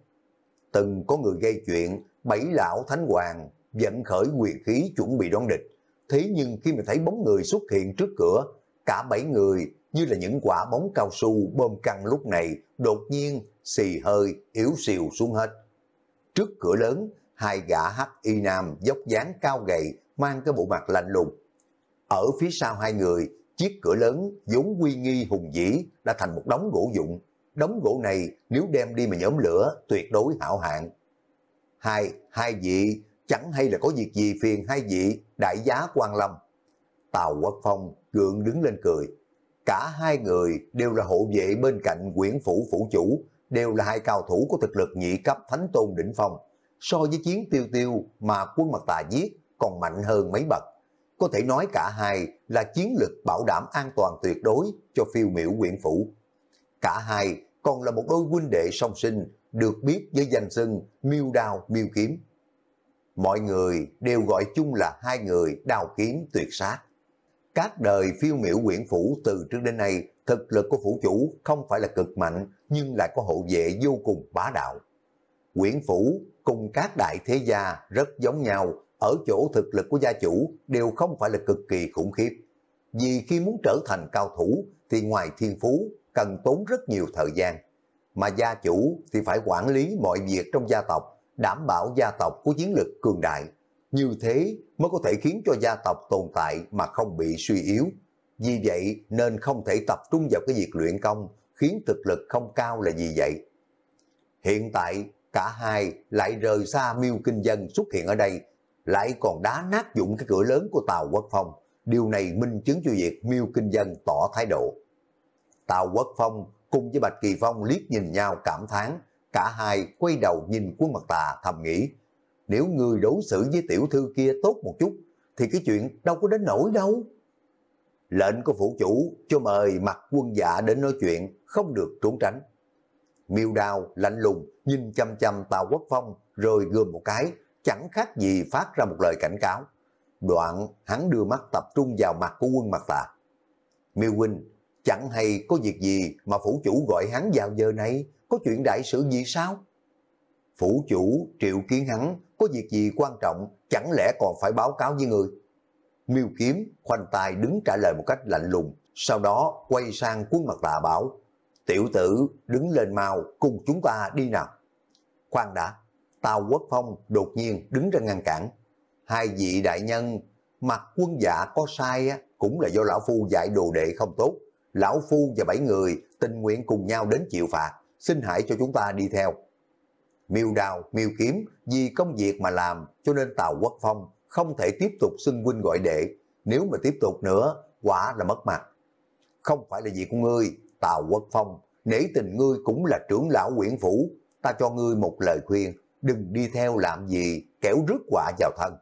Từng có người gây chuyện, bảy lão thánh hoàng dẫn khởi quyền khí chuẩn bị đón địch. Thế nhưng khi mà thấy bóng người xuất hiện trước cửa, cả bảy người như là những quả bóng cao su bơm căng lúc này đột nhiên xì hơi yếu xìu xuống hết. Trước cửa lớn, hai gã hắc y nam dốc dáng cao gầy, mang cái bộ mặt lạnh lùng. Ở phía sau hai người, chiếc cửa lớn vốn quy nghi hùng dĩ đã thành một đống gỗ dụng. Đống gỗ này nếu đem đi mà nhóm lửa tuyệt đối hảo hạn. Hai, hai vị chẳng hay là có việc gì phiền hai vị đại giá quan lâm. Tào Quốc Phong gượng đứng lên cười. Cả hai người đều là hộ vệ bên cạnh quyển phủ phủ chủ, đều là hai cao thủ của thực lực nhị cấp thánh tôn đỉnh phong so với chiến tiêu tiêu mà quân mặt tà giết còn mạnh hơn mấy bậc. Có thể nói cả hai là chiến lực bảo đảm an toàn tuyệt đối cho phiêu miểu quyển phủ. Cả hai còn là một đôi huynh đệ song sinh được biết với danh xưng miêu đao miêu kiếm. Mọi người đều gọi chung là hai người đào kiếm tuyệt sát. Các đời phiêu miểu quyển phủ từ trước đến nay, thực lực của phủ chủ không phải là cực mạnh nhưng lại có hộ vệ vô cùng bá đạo. Quyển Phủ cùng các đại thế gia rất giống nhau, ở chỗ thực lực của gia chủ đều không phải là cực kỳ khủng khiếp. Vì khi muốn trở thành cao thủ thì ngoài thiên phú cần tốn rất nhiều thời gian, mà gia chủ thì phải quản lý mọi việc trong gia tộc, đảm bảo gia tộc có chiến lực cường đại. Như thế mới có thể khiến cho gia tộc tồn tại mà không bị suy yếu. Vì vậy nên không thể tập trung vào cái việc luyện công khiến thực lực không cao là gì vậy. Hiện tại cả hai lại rời xa miêu kinh dân xuất hiện ở đây, lại còn đá nát dụng cái cửa lớn của Tàu Quốc Phong. Điều này minh chứng cho việc miêu kinh dân tỏ thái độ. Tàu Quốc Phong cùng với Bạch Kỳ Phong liếc nhìn nhau cảm thán, cả hai quay đầu nhìn quân mặt tà thầm nghĩ, nếu người đối xử với tiểu thư kia tốt một chút, thì cái chuyện đâu có đến nổi đâu. Lệnh của phủ chủ cho mời mặt quân dạ đến nói chuyện, không được trốn tránh miêu đào, lạnh lùng, nhìn chăm chăm Tào Quốc Phong, rồi gươm một cái, chẳng khác gì phát ra một lời cảnh cáo. Đoạn, hắn đưa mắt tập trung vào mặt của quân mặt tà. Miêu huynh, chẳng hay có việc gì mà phủ chủ gọi hắn vào giờ này, có chuyện đại sự gì sao? Phủ chủ triệu kiến hắn, có việc gì quan trọng, chẳng lẽ còn phải báo cáo với người? Miêu kiếm, khoanh tài đứng trả lời một cách lạnh lùng, sau đó quay sang quân mặt tà bảo. Tiểu tử đứng lên mau cùng chúng ta đi nào. Khoan đã, Tào Quốc Phong đột nhiên đứng ra ngăn cản. Hai vị đại nhân, mặt quân giả có sai cũng là do Lão Phu dạy đồ đệ không tốt. Lão Phu và bảy người tình nguyện cùng nhau đến chịu phạt, xin hãy cho chúng ta đi theo. Miêu đào, miêu kiếm, vì công việc mà làm cho nên Tào Quốc Phong không thể tiếp tục xưng huynh gọi đệ. Nếu mà tiếp tục nữa, quả là mất mặt. Không phải là gì của ngươi, Tào Quốc Phong, nể tình ngươi cũng là trưởng lão quyển phủ, ta cho ngươi một lời khuyên, đừng đi theo làm gì, kéo rước quả vào thân.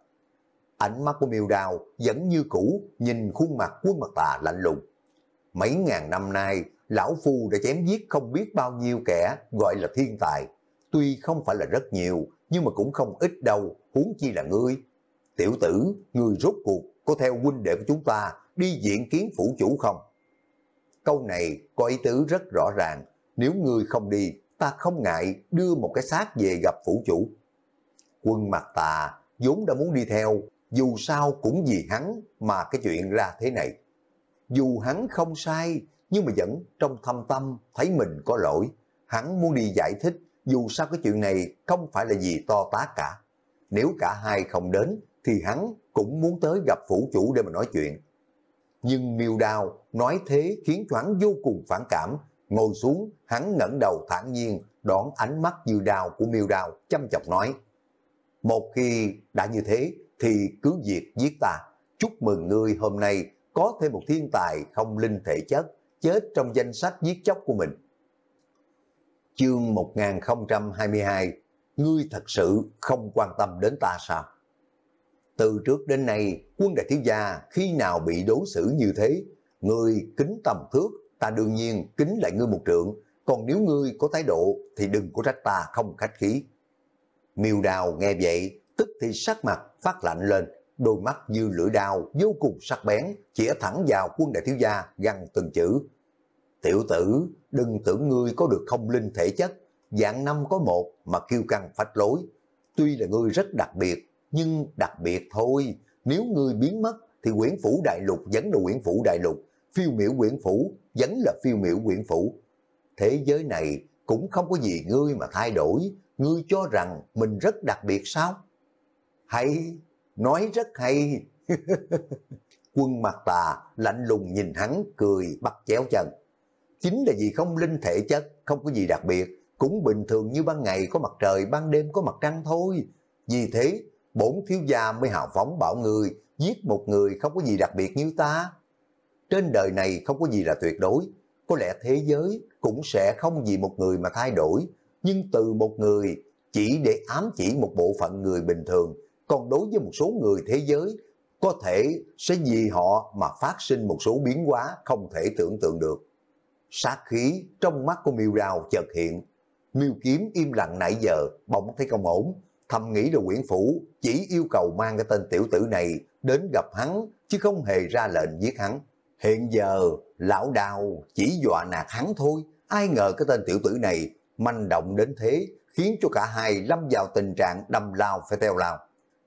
Ánh mắt của miêu đào vẫn như cũ, nhìn khuôn mặt quân mặt tà lạnh lùng. Mấy ngàn năm nay, lão phu đã chém giết không biết bao nhiêu kẻ gọi là thiên tài. Tuy không phải là rất nhiều, nhưng mà cũng không ít đâu, huống chi là ngươi. Tiểu tử, ngươi rốt cuộc có theo huynh đệ của chúng ta đi diện kiến phủ chủ không? câu này có ý tứ rất rõ ràng, nếu ngươi không đi, ta không ngại đưa một cái xác về gặp phủ chủ. Quân mặt tà vốn đã muốn đi theo, dù sao cũng vì hắn mà cái chuyện ra thế này. Dù hắn không sai, nhưng mà vẫn trong thâm tâm thấy mình có lỗi. Hắn muốn đi giải thích, dù sao cái chuyện này không phải là gì to tá cả. Nếu cả hai không đến, thì hắn cũng muốn tới gặp phủ chủ để mà nói chuyện nhưng miêu đào nói thế khiến choáng vô cùng phản cảm. Ngồi xuống, hắn ngẩng đầu thản nhiên, đón ánh mắt dư đào của miêu đào, chăm chọc nói. Một khi đã như thế, thì cứ việc giết ta. Chúc mừng ngươi hôm nay có thêm một thiên tài không linh thể chất, chết trong danh sách giết chóc của mình. Chương 1022, ngươi thật sự không quan tâm đến ta sao? Từ trước đến nay, quân đại thiếu gia khi nào bị đối xử như thế, người kính tầm thước, ta đương nhiên kính lại ngươi một trượng, còn nếu ngươi có thái độ thì đừng có trách ta không khách khí. Miêu đào nghe vậy, tức thì sắc mặt phát lạnh lên, đôi mắt như lưỡi đào vô cùng sắc bén, chĩa thẳng vào quân đại thiếu gia gằn từng chữ. Tiểu tử, đừng tưởng ngươi có được không linh thể chất, dạng năm có một mà kiêu căng phách lối. Tuy là ngươi rất đặc biệt, nhưng đặc biệt thôi, nếu ngươi biến mất thì quyển phủ đại lục vẫn là quyển phủ đại lục, phiêu miểu quyển phủ vẫn là phiêu miểu quyển phủ. Thế giới này cũng không có gì ngươi mà thay đổi, ngươi cho rằng mình rất đặc biệt sao? Hay, nói rất hay. Quân mặt tà lạnh lùng nhìn hắn cười bắt chéo chân. Chính là vì không linh thể chất, không có gì đặc biệt, cũng bình thường như ban ngày có mặt trời, ban đêm có mặt trăng thôi. Vì thế bốn thiếu gia mới hào phóng bảo người, giết một người không có gì đặc biệt như ta. Trên đời này không có gì là tuyệt đối, có lẽ thế giới cũng sẽ không vì một người mà thay đổi, nhưng từ một người chỉ để ám chỉ một bộ phận người bình thường, còn đối với một số người thế giới, có thể sẽ vì họ mà phát sinh một số biến hóa không thể tưởng tượng được. Sát khí trong mắt của miêu rào chợt hiện, miêu kiếm im lặng nãy giờ bỗng thấy không ổn, thầm nghĩ là quyển Phủ chỉ yêu cầu mang cái tên tiểu tử này đến gặp hắn, chứ không hề ra lệnh giết hắn. Hiện giờ, lão đào chỉ dọa nạt hắn thôi, ai ngờ cái tên tiểu tử này manh động đến thế, khiến cho cả hai lâm vào tình trạng đâm lao phải teo lao.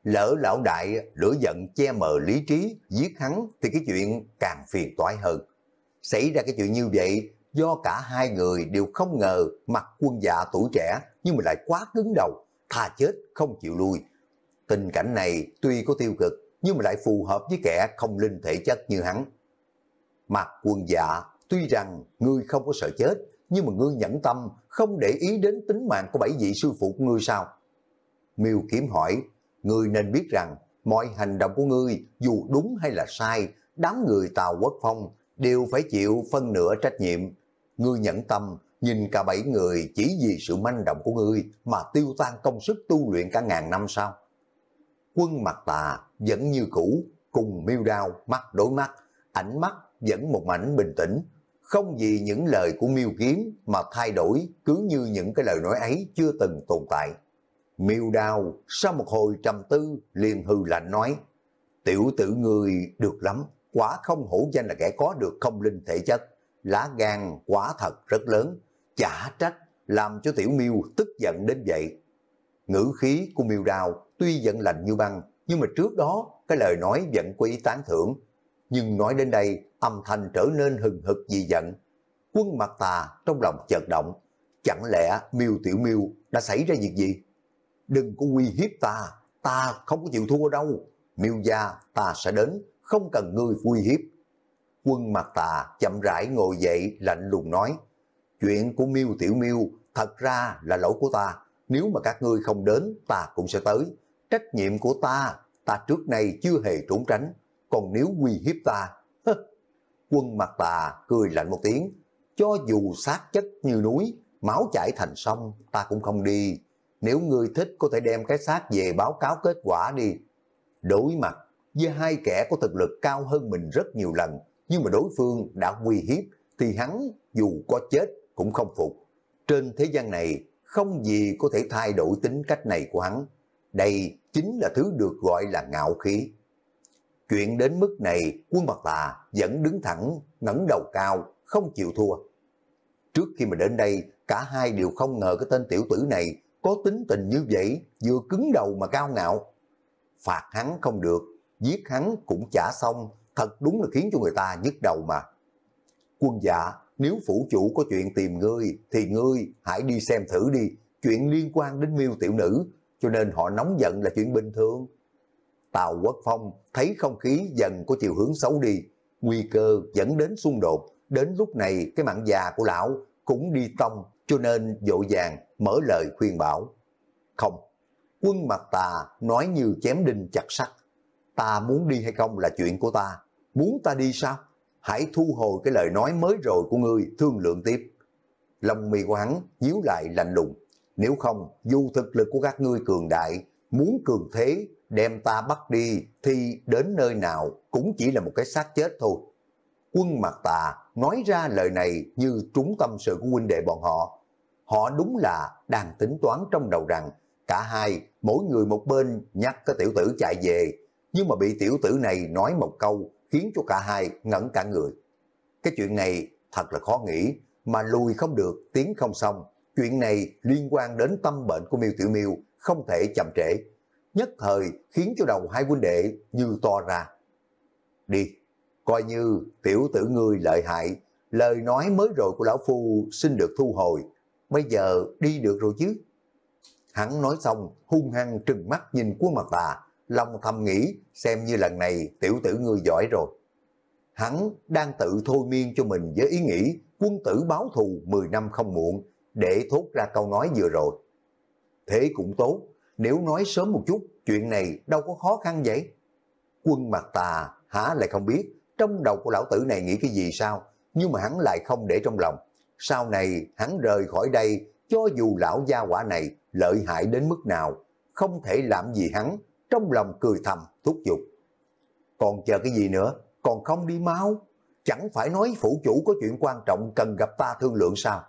Lỡ lão đại lửa giận che mờ lý trí, giết hắn thì cái chuyện càng phiền toái hơn. Xảy ra cái chuyện như vậy, do cả hai người đều không ngờ mặt quân dạ tuổi trẻ nhưng mà lại quá cứng đầu, thà chết không chịu lui, Tình cảnh này tuy có tiêu cực, nhưng mà lại phù hợp với kẻ không linh thể chất như hắn. Mặt quân dạ, tuy rằng ngươi không có sợ chết, nhưng mà ngươi nhẫn tâm, không để ý đến tính mạng của bảy vị sư phụ của ngươi sao? Miêu kiếm hỏi, ngươi nên biết rằng, mọi hành động của ngươi, dù đúng hay là sai, đám người Tàu Quốc Phong đều phải chịu phân nửa trách nhiệm. Ngươi nhẫn tâm, nhìn cả bảy người chỉ vì sự manh động của ngươi mà tiêu tan công sức tu luyện cả ngàn năm sao? quân mặt tà vẫn như cũ, cùng miêu đao mắt đối mắt, ánh mắt vẫn một mảnh bình tĩnh, không vì những lời của miêu kiếm mà thay đổi cứ như những cái lời nói ấy chưa từng tồn tại. Miêu đao sau một hồi trầm tư liền hư lạnh nói, tiểu tử người được lắm, quả không hổ danh là kẻ có được không linh thể chất, lá gan quá thật rất lớn, chả trách làm cho tiểu miêu tức giận đến vậy. Ngữ khí của miêu đao tuy giận lạnh như băng, nhưng mà trước đó cái lời nói vẫn có tán thưởng. Nhưng nói đến đây, âm thanh trở nên hừng hực vì giận. Quân mặt tà trong lòng chợt động, chẳng lẽ miêu tiểu miêu đã xảy ra việc gì? Đừng có uy hiếp ta, ta không có chịu thua đâu. Miêu gia ta sẽ đến, không cần ngươi uy hiếp. Quân mặt tà chậm rãi ngồi dậy lạnh lùng nói, chuyện của miêu tiểu miêu thật ra là lỗi của ta, nếu mà các ngươi không đến ta cũng sẽ tới, trách nhiệm của ta, ta trước nay chưa hề trốn tránh, còn nếu nguy hiếp ta, quân mặt tà cười lạnh một tiếng, cho dù sát chất như núi, máu chảy thành sông, ta cũng không đi, nếu ngươi thích có thể đem cái xác về báo cáo kết quả đi. Đối mặt với hai kẻ có thực lực cao hơn mình rất nhiều lần, nhưng mà đối phương đã nguy hiếp, thì hắn dù có chết cũng không phục. Trên thế gian này, không gì có thể thay đổi tính cách này của hắn. Đây chính là thứ được gọi là ngạo khí. Chuyện đến mức này, quân mặt tà vẫn đứng thẳng, ngẩng đầu cao, không chịu thua. Trước khi mà đến đây, cả hai đều không ngờ cái tên tiểu tử này có tính tình như vậy, vừa cứng đầu mà cao ngạo. Phạt hắn không được, giết hắn cũng chả xong, thật đúng là khiến cho người ta nhức đầu mà. Quân giả, nếu phủ chủ có chuyện tìm ngươi, thì ngươi hãy đi xem thử đi, chuyện liên quan đến miêu tiểu nữ, cho nên họ nóng giận là chuyện bình thường. Tào Quốc Phong thấy không khí dần có chiều hướng xấu đi, nguy cơ dẫn đến xung đột, đến lúc này cái mạng già của lão cũng đi tông cho nên dội vàng mở lời khuyên bảo. Không, quân mặt tà nói như chém đinh chặt sắt, ta muốn đi hay không là chuyện của ta, muốn ta đi sao? Hãy thu hồi cái lời nói mới rồi của ngươi thương lượng tiếp. Lòng mì của hắn díu lại lạnh lùng. Nếu không, dù thực lực của các ngươi cường đại, muốn cường thế, đem ta bắt đi thì đến nơi nào cũng chỉ là một cái xác chết thôi. Quân mặt tà nói ra lời này như trúng tâm sự của huynh đệ bọn họ. Họ đúng là đang tính toán trong đầu rằng cả hai, mỗi người một bên nhắc cái tiểu tử chạy về, nhưng mà bị tiểu tử này nói một câu khiến cho cả hai ngẩn cả người. Cái chuyện này thật là khó nghĩ, mà lùi không được, tiến không xong, Chuyện này liên quan đến tâm bệnh của miêu Tiểu miêu không thể chậm trễ. Nhất thời khiến cho đầu hai huynh đệ như to ra. Đi, coi như tiểu tử ngươi lợi hại, lời nói mới rồi của lão phu xin được thu hồi, bây giờ đi được rồi chứ. Hắn nói xong, hung hăng trừng mắt nhìn quân mặt bà, lòng thầm nghĩ xem như lần này tiểu tử ngươi giỏi rồi. Hắn đang tự thôi miên cho mình với ý nghĩ quân tử báo thù 10 năm không muộn, để thốt ra câu nói vừa rồi. Thế cũng tốt, nếu nói sớm một chút, chuyện này đâu có khó khăn vậy. Quân mặt tà hả lại không biết, trong đầu của lão tử này nghĩ cái gì sao, nhưng mà hắn lại không để trong lòng. Sau này hắn rời khỏi đây, cho dù lão gia quả này lợi hại đến mức nào, không thể làm gì hắn, trong lòng cười thầm, thúc giục. Còn chờ cái gì nữa, còn không đi mau, chẳng phải nói phủ chủ có chuyện quan trọng cần gặp ta thương lượng sao?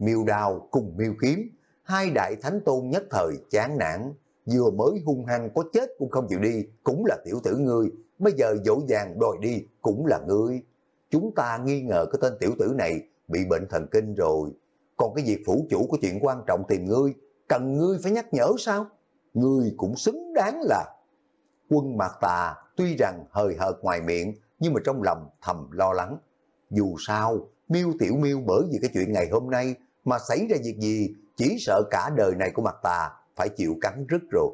miêu đào cùng miêu kiếm, hai đại thánh tôn nhất thời chán nản, vừa mới hung hăng có chết cũng không chịu đi, cũng là tiểu tử ngươi, bây giờ dỗ dàng đòi đi cũng là ngươi. Chúng ta nghi ngờ cái tên tiểu tử này bị bệnh thần kinh rồi, còn cái việc phủ chủ có chuyện quan trọng tìm ngươi, cần ngươi phải nhắc nhở sao? Ngươi cũng xứng đáng là... Quân Mạc Tà tuy rằng hời hợt ngoài miệng, nhưng mà trong lòng thầm lo lắng. Dù sao, miêu tiểu miêu bởi vì cái chuyện ngày hôm nay mà xảy ra việc gì chỉ sợ cả đời này của mặt ta phải chịu cắn rứt ruột.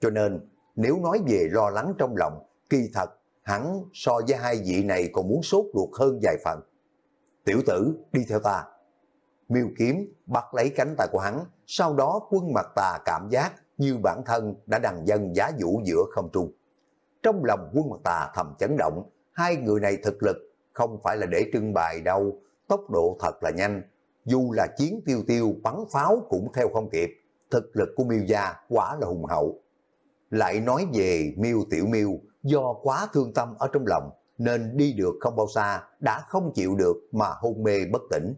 Cho nên, nếu nói về lo lắng trong lòng, kỳ thật, hắn so với hai vị này còn muốn sốt ruột hơn vài phần. Tiểu tử, đi theo ta. Miêu kiếm bắt lấy cánh tay của hắn, sau đó quân mặt tà cảm giác như bản thân đã đằng dân giá vũ giữa không trung. Trong lòng quân mặt tà thầm chấn động, hai người này thực lực không phải là để trưng bày đâu, tốc độ thật là nhanh, dù là chiến tiêu tiêu bắn pháo cũng theo không kịp, thực lực của miêu gia quả là hùng hậu. Lại nói về miêu tiểu miêu do quá thương tâm ở trong lòng nên đi được không bao xa đã không chịu được mà hôn mê bất tỉnh.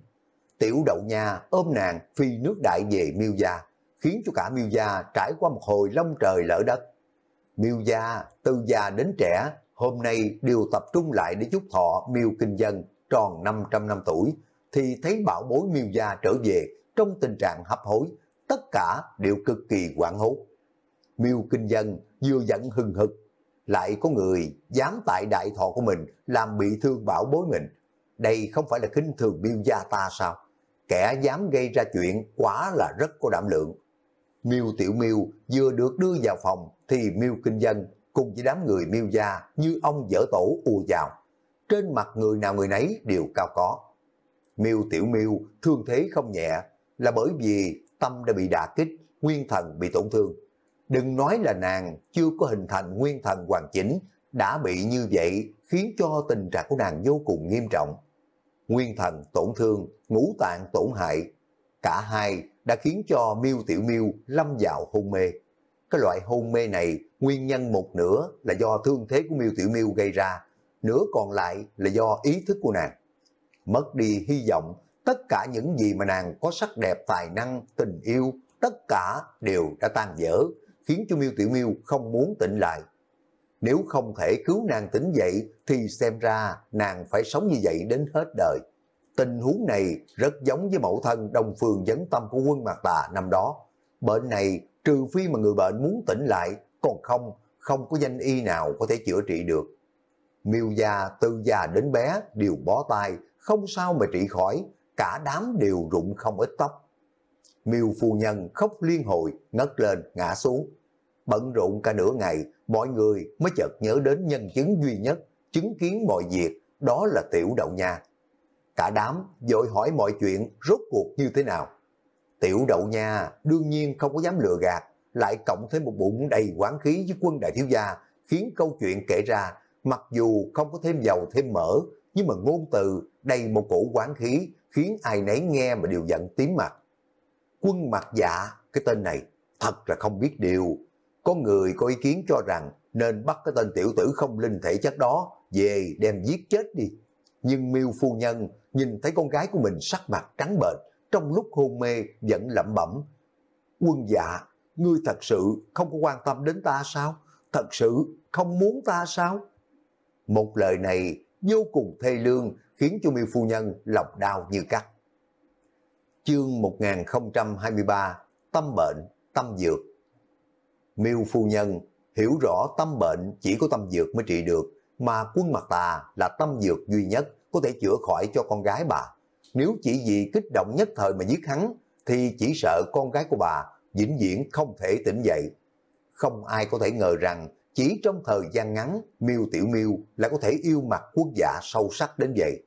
Tiểu đậu nha ôm nàng phi nước đại về miêu gia, khiến cho cả miêu gia trải qua một hồi long trời lỡ đất. Miêu gia, từ già đến trẻ, hôm nay đều tập trung lại để chúc thọ miêu kinh dân tròn 500 năm tuổi, thì thấy bảo bối miêu gia trở về trong tình trạng hấp hối, tất cả đều cực kỳ quảng hốt. Miêu kinh dân vừa giận hừng hực, lại có người dám tại đại thọ của mình làm bị thương bảo bối mình. Đây không phải là khinh thường miêu gia ta sao? Kẻ dám gây ra chuyện quá là rất có đảm lượng. Miêu Tiểu Miêu vừa được đưa vào phòng thì Miêu Kinh Dân cùng với đám người Miêu gia như ông dở tổ ùa vào. Trên mặt người nào người nấy đều cao có. Miêu Tiểu Miêu thương thế không nhẹ là bởi vì tâm đã bị đả kích, nguyên thần bị tổn thương. Đừng nói là nàng chưa có hình thành nguyên thần hoàn chỉnh, đã bị như vậy khiến cho tình trạng của nàng vô cùng nghiêm trọng. Nguyên thần tổn thương, ngũ tạng tổn hại, cả hai đã khiến cho Miêu Tiểu Miêu lâm vào hôn mê. Cái loại hôn mê này, nguyên nhân một nửa là do thương thế của Miêu Tiểu Miêu gây ra, nửa còn lại là do ý thức của nàng mất đi hy vọng, tất cả những gì mà nàng có sắc đẹp, tài năng, tình yêu, tất cả đều đã tan vỡ, khiến cho Miêu Tiểu Miêu không muốn tỉnh lại. Nếu không thể cứu nàng tỉnh dậy thì xem ra nàng phải sống như vậy đến hết đời. Tình huống này rất giống với mẫu thân đồng phương dấn tâm của quân Mạc Tà năm đó. Bệnh này trừ phi mà người bệnh muốn tỉnh lại, còn không, không có danh y nào có thể chữa trị được. Miêu gia, từ già đến bé đều bó tay, không sao mà trị khỏi, cả đám đều rụng không ít tóc. Miêu phu nhân khóc liên hồi, ngất lên, ngã xuống. Bận rộn cả nửa ngày, mọi người mới chợt nhớ đến nhân chứng duy nhất, chứng kiến mọi việc, đó là tiểu đậu nha. Cả đám dội hỏi mọi chuyện rốt cuộc như thế nào. Tiểu đậu nha đương nhiên không có dám lừa gạt, lại cộng thêm một bụng đầy quán khí với quân đại thiếu gia, khiến câu chuyện kể ra, mặc dù không có thêm dầu thêm mỡ, nhưng mà ngôn từ đầy một cổ quán khí, khiến ai nấy nghe mà đều giận tím mặt. Quân mặt dạ, cái tên này, thật là không biết điều. Có người có ý kiến cho rằng nên bắt cái tên tiểu tử không linh thể chất đó về đem giết chết đi. Nhưng miêu phu nhân nhìn thấy con gái của mình sắc mặt trắng bệch trong lúc hôn mê vẫn lẩm bẩm. Quân dạ, ngươi thật sự không có quan tâm đến ta sao? Thật sự không muốn ta sao? Một lời này vô cùng thê lương khiến cho miêu phu nhân lòng đau như cắt. Chương 1023 Tâm bệnh, tâm dược Miêu phu nhân hiểu rõ tâm bệnh chỉ có tâm dược mới trị được, mà quân mặt tà là tâm dược duy nhất có thể chữa khỏi cho con gái bà. Nếu chỉ vì kích động nhất thời mà giết hắn, thì chỉ sợ con gái của bà vĩnh viễn không thể tỉnh dậy. Không ai có thể ngờ rằng chỉ trong thời gian ngắn, Miêu Tiểu Miêu lại có thể yêu mặt quốc giả sâu sắc đến vậy.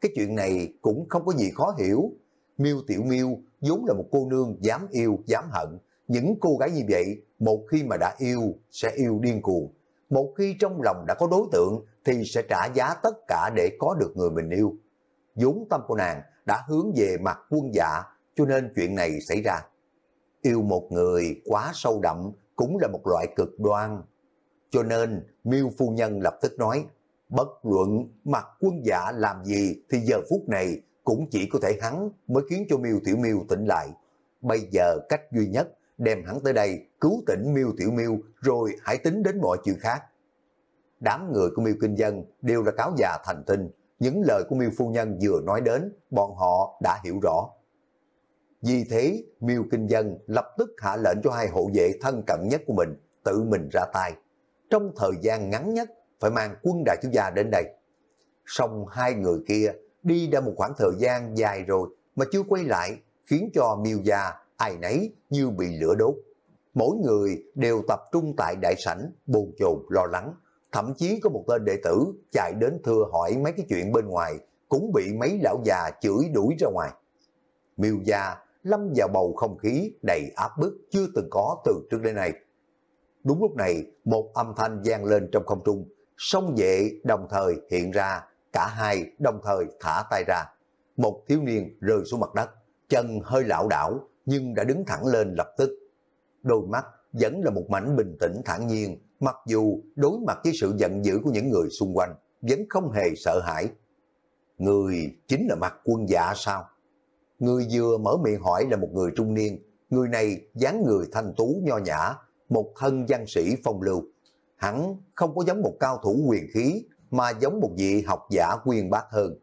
Cái chuyện này cũng không có gì khó hiểu. Miêu Tiểu Miêu vốn là một cô nương dám yêu, dám hận. Những cô gái như vậy, một khi mà đã yêu, sẽ yêu điên cuồng. Một khi trong lòng đã có đối tượng, thì sẽ trả giá tất cả để có được người mình yêu. vốn tâm của nàng đã hướng về mặt quân dạ, cho nên chuyện này xảy ra. Yêu một người quá sâu đậm cũng là một loại cực đoan. Cho nên, miêu phu nhân lập tức nói, Bất luận mặt quân giả làm gì thì giờ phút này cũng chỉ có thể hắn mới khiến cho miêu Tiểu miêu tỉnh lại. Bây giờ cách duy nhất đem hắn tới đây cứu tỉnh miêu Tiểu miêu rồi hãy tính đến mọi chuyện khác. Đám người của miêu kinh dân đều là cáo già thành tinh. Những lời của miêu phu nhân vừa nói đến bọn họ đã hiểu rõ. Vì thế, miêu kinh dân lập tức hạ lệnh cho hai hộ vệ thân cận nhất của mình tự mình ra tay. Trong thời gian ngắn nhất phải mang quân đại thiếu gia đến đây. Xong hai người kia đi đã một khoảng thời gian dài rồi mà chưa quay lại, khiến cho miêu gia ai nấy như bị lửa đốt. Mỗi người đều tập trung tại đại sảnh, buồn chồn lo lắng. Thậm chí có một tên đệ tử chạy đến thưa hỏi mấy cái chuyện bên ngoài, cũng bị mấy lão già chửi đuổi ra ngoài. Miêu gia lâm vào bầu không khí đầy áp bức chưa từng có từ trước đến nay. Đúng lúc này, một âm thanh vang lên trong không trung, song vệ đồng thời hiện ra, cả hai đồng thời thả tay ra. Một thiếu niên rơi xuống mặt đất, chân hơi lảo đảo nhưng đã đứng thẳng lên lập tức. Đôi mắt vẫn là một mảnh bình tĩnh thản nhiên, mặc dù đối mặt với sự giận dữ của những người xung quanh, vẫn không hề sợ hãi. Người chính là mặt quân dạ sao? Người vừa mở miệng hỏi là một người trung niên, người này dáng người thanh tú nho nhã, một thân văn sĩ phong lưu hắn không có giống một cao thủ quyền khí mà giống một vị học giả quyền bác hơn.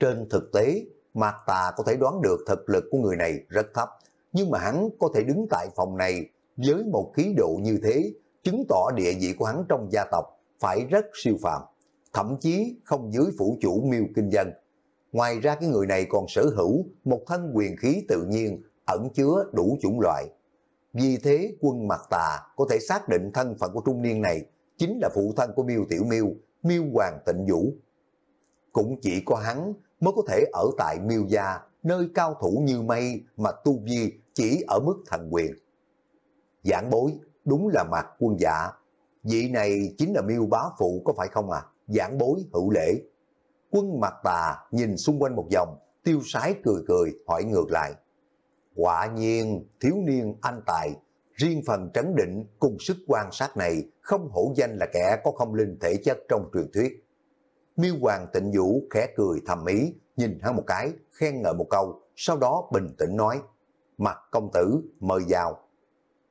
Trên thực tế, Mạc Tà có thể đoán được thực lực của người này rất thấp, nhưng mà hắn có thể đứng tại phòng này với một khí độ như thế, chứng tỏ địa vị của hắn trong gia tộc phải rất siêu phàm, thậm chí không dưới phủ chủ miêu kinh dân. Ngoài ra cái người này còn sở hữu một thân quyền khí tự nhiên ẩn chứa đủ chủng loại, vì thế quân mặt tà có thể xác định thân phận của trung niên này chính là phụ thân của miêu Tiểu miêu miêu Hoàng Tịnh Vũ. Cũng chỉ có hắn mới có thể ở tại miêu Gia, nơi cao thủ như mây mà tu vi chỉ ở mức thần quyền. Giảng bối đúng là mặt quân giả. Vị này chính là miêu bá phụ có phải không à? Giảng bối hữu lễ. Quân mặt tà nhìn xung quanh một vòng, tiêu sái cười cười hỏi ngược lại. Quả nhiên, thiếu niên anh tài, riêng phần trấn định cùng sức quan sát này không hổ danh là kẻ có không linh thể chất trong truyền thuyết. Miêu Hoàng Tịnh Vũ khẽ cười thầm ý, nhìn hắn một cái, khen ngợi một câu, sau đó bình tĩnh nói, mặt công tử mời vào.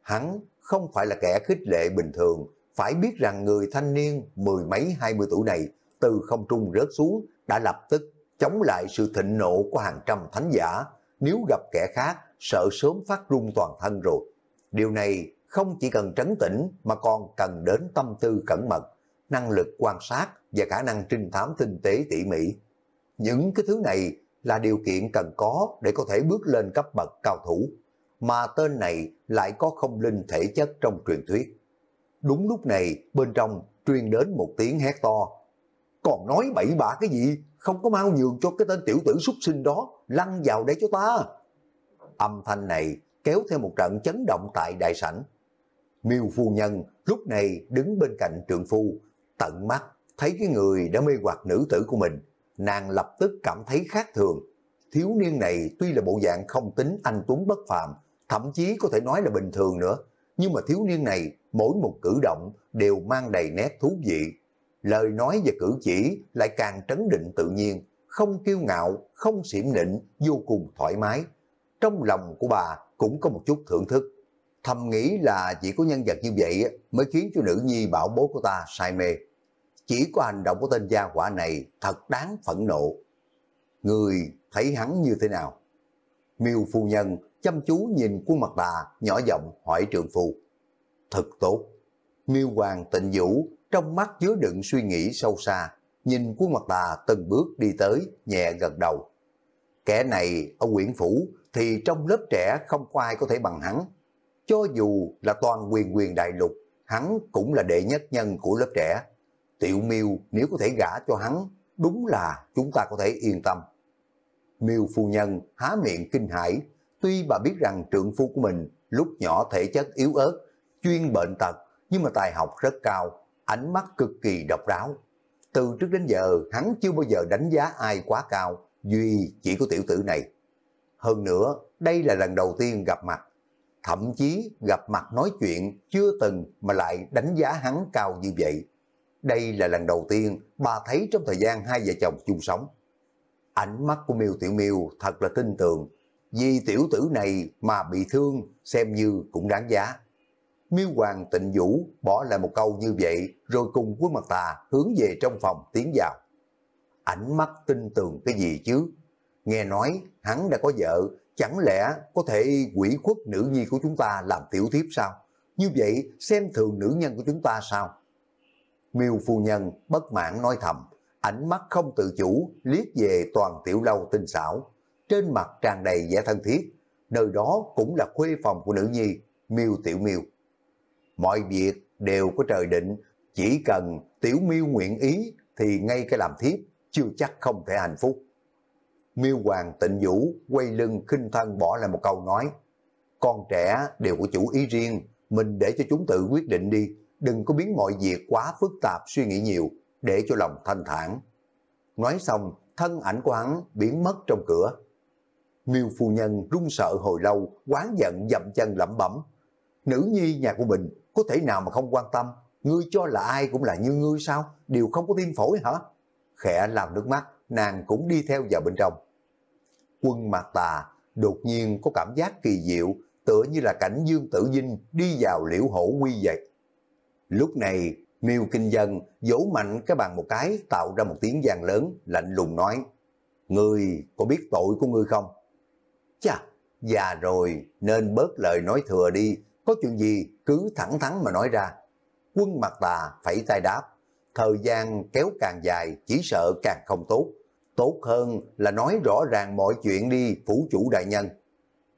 Hắn không phải là kẻ khích lệ bình thường, phải biết rằng người thanh niên mười mấy hai mươi tuổi này từ không trung rớt xuống đã lập tức chống lại sự thịnh nộ của hàng trăm thánh giả. Nếu gặp kẻ khác sợ sớm phát run toàn thân rồi. Điều này không chỉ cần trấn tĩnh mà còn cần đến tâm tư cẩn mật, năng lực quan sát và khả năng trinh thám tinh tế tỉ mỉ. Những cái thứ này là điều kiện cần có để có thể bước lên cấp bậc cao thủ, mà tên này lại có không linh thể chất trong truyền thuyết. Đúng lúc này, bên trong truyền đến một tiếng hét to. Còn nói bậy bạ cái gì, không có mau nhường cho cái tên tiểu tử súc sinh đó lăn vào để cho ta âm thanh này kéo theo một trận chấn động tại đại sảnh. Miêu phu nhân lúc này đứng bên cạnh trượng phu, tận mắt thấy cái người đã mê hoặc nữ tử của mình, nàng lập tức cảm thấy khác thường. Thiếu niên này tuy là bộ dạng không tính anh tuấn bất phàm, thậm chí có thể nói là bình thường nữa, nhưng mà thiếu niên này mỗi một cử động đều mang đầy nét thú vị. Lời nói và cử chỉ lại càng trấn định tự nhiên, không kiêu ngạo, không xỉm nịnh, vô cùng thoải mái, trong lòng của bà cũng có một chút thưởng thức. Thầm nghĩ là chỉ có nhân vật như vậy mới khiến cho nữ nhi bảo bố của ta say mê. Chỉ có hành động của tên gia quả này thật đáng phẫn nộ. Người thấy hắn như thế nào? Miêu phu nhân chăm chú nhìn khuôn mặt bà nhỏ giọng hỏi trường phu. Thật tốt. Miêu hoàng tịnh vũ trong mắt chứa đựng suy nghĩ sâu xa, nhìn khuôn mặt bà từng bước đi tới nhẹ gật đầu. Kẻ này ở quyển phủ thì trong lớp trẻ không có ai có thể bằng hắn. Cho dù là toàn quyền quyền đại lục, hắn cũng là đệ nhất nhân của lớp trẻ. Tiểu miêu nếu có thể gả cho hắn, đúng là chúng ta có thể yên tâm. Miêu phu nhân há miệng kinh hãi, tuy bà biết rằng trượng phu của mình lúc nhỏ thể chất yếu ớt, chuyên bệnh tật, nhưng mà tài học rất cao, ánh mắt cực kỳ độc đáo. Từ trước đến giờ, hắn chưa bao giờ đánh giá ai quá cao, duy chỉ có tiểu tử này. Hơn nữa, đây là lần đầu tiên gặp mặt. Thậm chí gặp mặt nói chuyện chưa từng mà lại đánh giá hắn cao như vậy. Đây là lần đầu tiên bà thấy trong thời gian hai vợ chồng chung sống. Ánh mắt của Miêu Tiểu Miêu thật là tin tưởng. Vì tiểu tử này mà bị thương xem như cũng đáng giá. Miêu Hoàng tịnh vũ bỏ lại một câu như vậy rồi cùng với mặt tà hướng về trong phòng tiến vào. Ánh mắt tin tưởng cái gì chứ? nghe nói hắn đã có vợ, chẳng lẽ có thể quỷ khuất nữ nhi của chúng ta làm tiểu thiếp sao? Như vậy xem thường nữ nhân của chúng ta sao? Miêu phu nhân bất mãn nói thầm, ánh mắt không tự chủ liếc về toàn tiểu lâu tinh xảo, trên mặt tràn đầy vẻ thân thiết, nơi đó cũng là khuê phòng của nữ nhi, Miêu tiểu Miêu. Mọi việc đều có trời định, chỉ cần tiểu Miêu nguyện ý thì ngay cái làm thiếp chưa chắc không thể hạnh phúc miêu hoàng tịnh vũ quay lưng khinh thân bỏ lại một câu nói, con trẻ đều có chủ ý riêng, mình để cho chúng tự quyết định đi, đừng có biến mọi việc quá phức tạp suy nghĩ nhiều, để cho lòng thanh thản. Nói xong, thân ảnh của hắn biến mất trong cửa. Miêu phu nhân run sợ hồi lâu, quán giận dậm chân lẩm bẩm. Nữ nhi nhà của mình có thể nào mà không quan tâm, ngươi cho là ai cũng là như ngươi sao, đều không có tim phổi hả? Khẽ làm nước mắt, nàng cũng đi theo vào bên trong quân mạc tà đột nhiên có cảm giác kỳ diệu, tựa như là cảnh Dương Tử Vinh đi vào liễu hổ quy vậy. Lúc này, miêu Kinh Dân vỗ mạnh cái bàn một cái tạo ra một tiếng vang lớn, lạnh lùng nói, Người có biết tội của ngươi không? Chà, già rồi nên bớt lời nói thừa đi, có chuyện gì cứ thẳng thắn mà nói ra. Quân mặt tà phải tay đáp, thời gian kéo càng dài chỉ sợ càng không tốt. Tốt hơn là nói rõ ràng mọi chuyện đi phủ chủ đại nhân.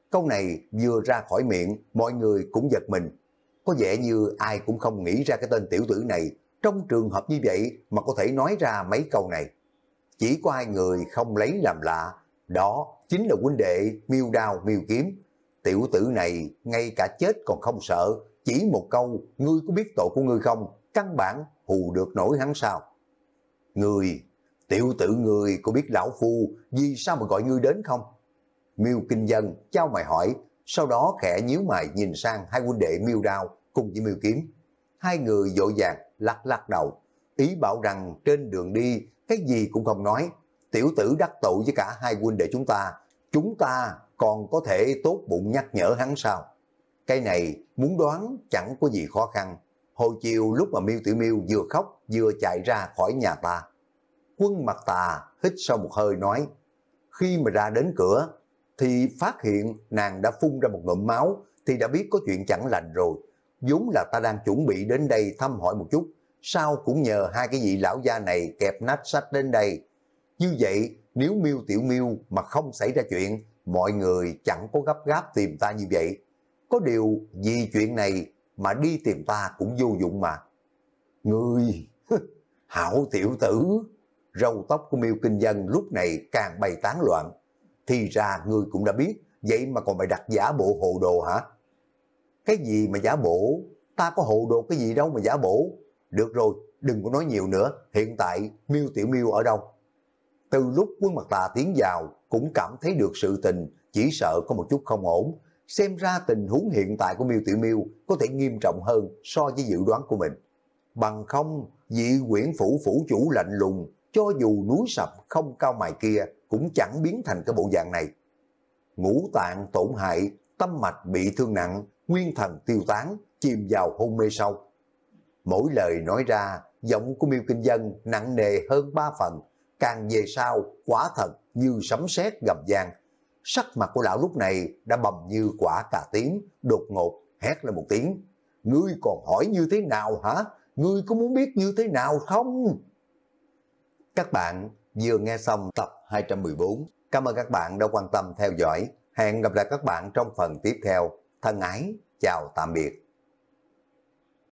Câu này vừa ra khỏi miệng, mọi người cũng giật mình. Có vẻ như ai cũng không nghĩ ra cái tên tiểu tử này trong trường hợp như vậy mà có thể nói ra mấy câu này. Chỉ có ai người không lấy làm lạ, đó chính là huynh đệ miêu đao miêu kiếm. Tiểu tử này ngay cả chết còn không sợ, chỉ một câu, ngươi có biết tội của ngươi không, căn bản hù được nổi hắn sao. Người Tiểu tử người có biết lão phu vì sao mà gọi ngươi đến không? Miêu Kinh Dân trao mày hỏi, sau đó khẽ nhíu mày nhìn sang hai huynh đệ Miêu Đao cùng với Miêu Kiếm. Hai người dội vàng lắc lắc đầu, ý bảo rằng trên đường đi cái gì cũng không nói. Tiểu tử đắc tội với cả hai huynh đệ chúng ta, chúng ta còn có thể tốt bụng nhắc nhở hắn sao? Cái này muốn đoán chẳng có gì khó khăn. Hồi chiều lúc mà Miêu Tiểu Miêu vừa khóc vừa chạy ra khỏi nhà ta, Quân mặt tà hít sâu một hơi nói, khi mà ra đến cửa, thì phát hiện nàng đã phun ra một ngụm máu, thì đã biết có chuyện chẳng lành rồi. vốn là ta đang chuẩn bị đến đây thăm hỏi một chút, sao cũng nhờ hai cái vị lão gia này kẹp nách sách đến đây. Như vậy, nếu miêu tiểu miêu mà không xảy ra chuyện, mọi người chẳng có gấp gáp tìm ta như vậy. Có điều vì chuyện này mà đi tìm ta cũng vô dụng mà. Người hảo tiểu tử, râu tóc của miêu kinh dân lúc này càng bay tán loạn. Thì ra ngươi cũng đã biết, vậy mà còn mày đặt giả bộ hồ đồ hả? Cái gì mà giả bộ? Ta có hồ đồ cái gì đâu mà giả bộ. Được rồi, đừng có nói nhiều nữa, hiện tại miêu tiểu miêu ở đâu? Từ lúc quân mặt tà tiến vào, cũng cảm thấy được sự tình, chỉ sợ có một chút không ổn. Xem ra tình huống hiện tại của miêu tiểu miêu có thể nghiêm trọng hơn so với dự đoán của mình. Bằng không, dị quyển phủ phủ chủ lạnh lùng cho dù núi sập không cao mài kia cũng chẳng biến thành cái bộ dạng này. Ngũ tạng tổn hại, tâm mạch bị thương nặng, nguyên thần tiêu tán, chìm vào hôn mê sâu. Mỗi lời nói ra, giọng của miêu kinh dân nặng nề hơn ba phần, càng về sau quả thật như sấm sét gầm giang. Sắc mặt của lão lúc này đã bầm như quả cà tím, đột ngột hét lên một tiếng. Ngươi còn hỏi như thế nào hả? Ngươi có muốn biết như thế nào không? Các bạn vừa nghe xong tập 214. Cảm ơn các bạn đã quan tâm theo dõi. Hẹn gặp lại các bạn trong phần tiếp theo. Thân ái, chào tạm biệt.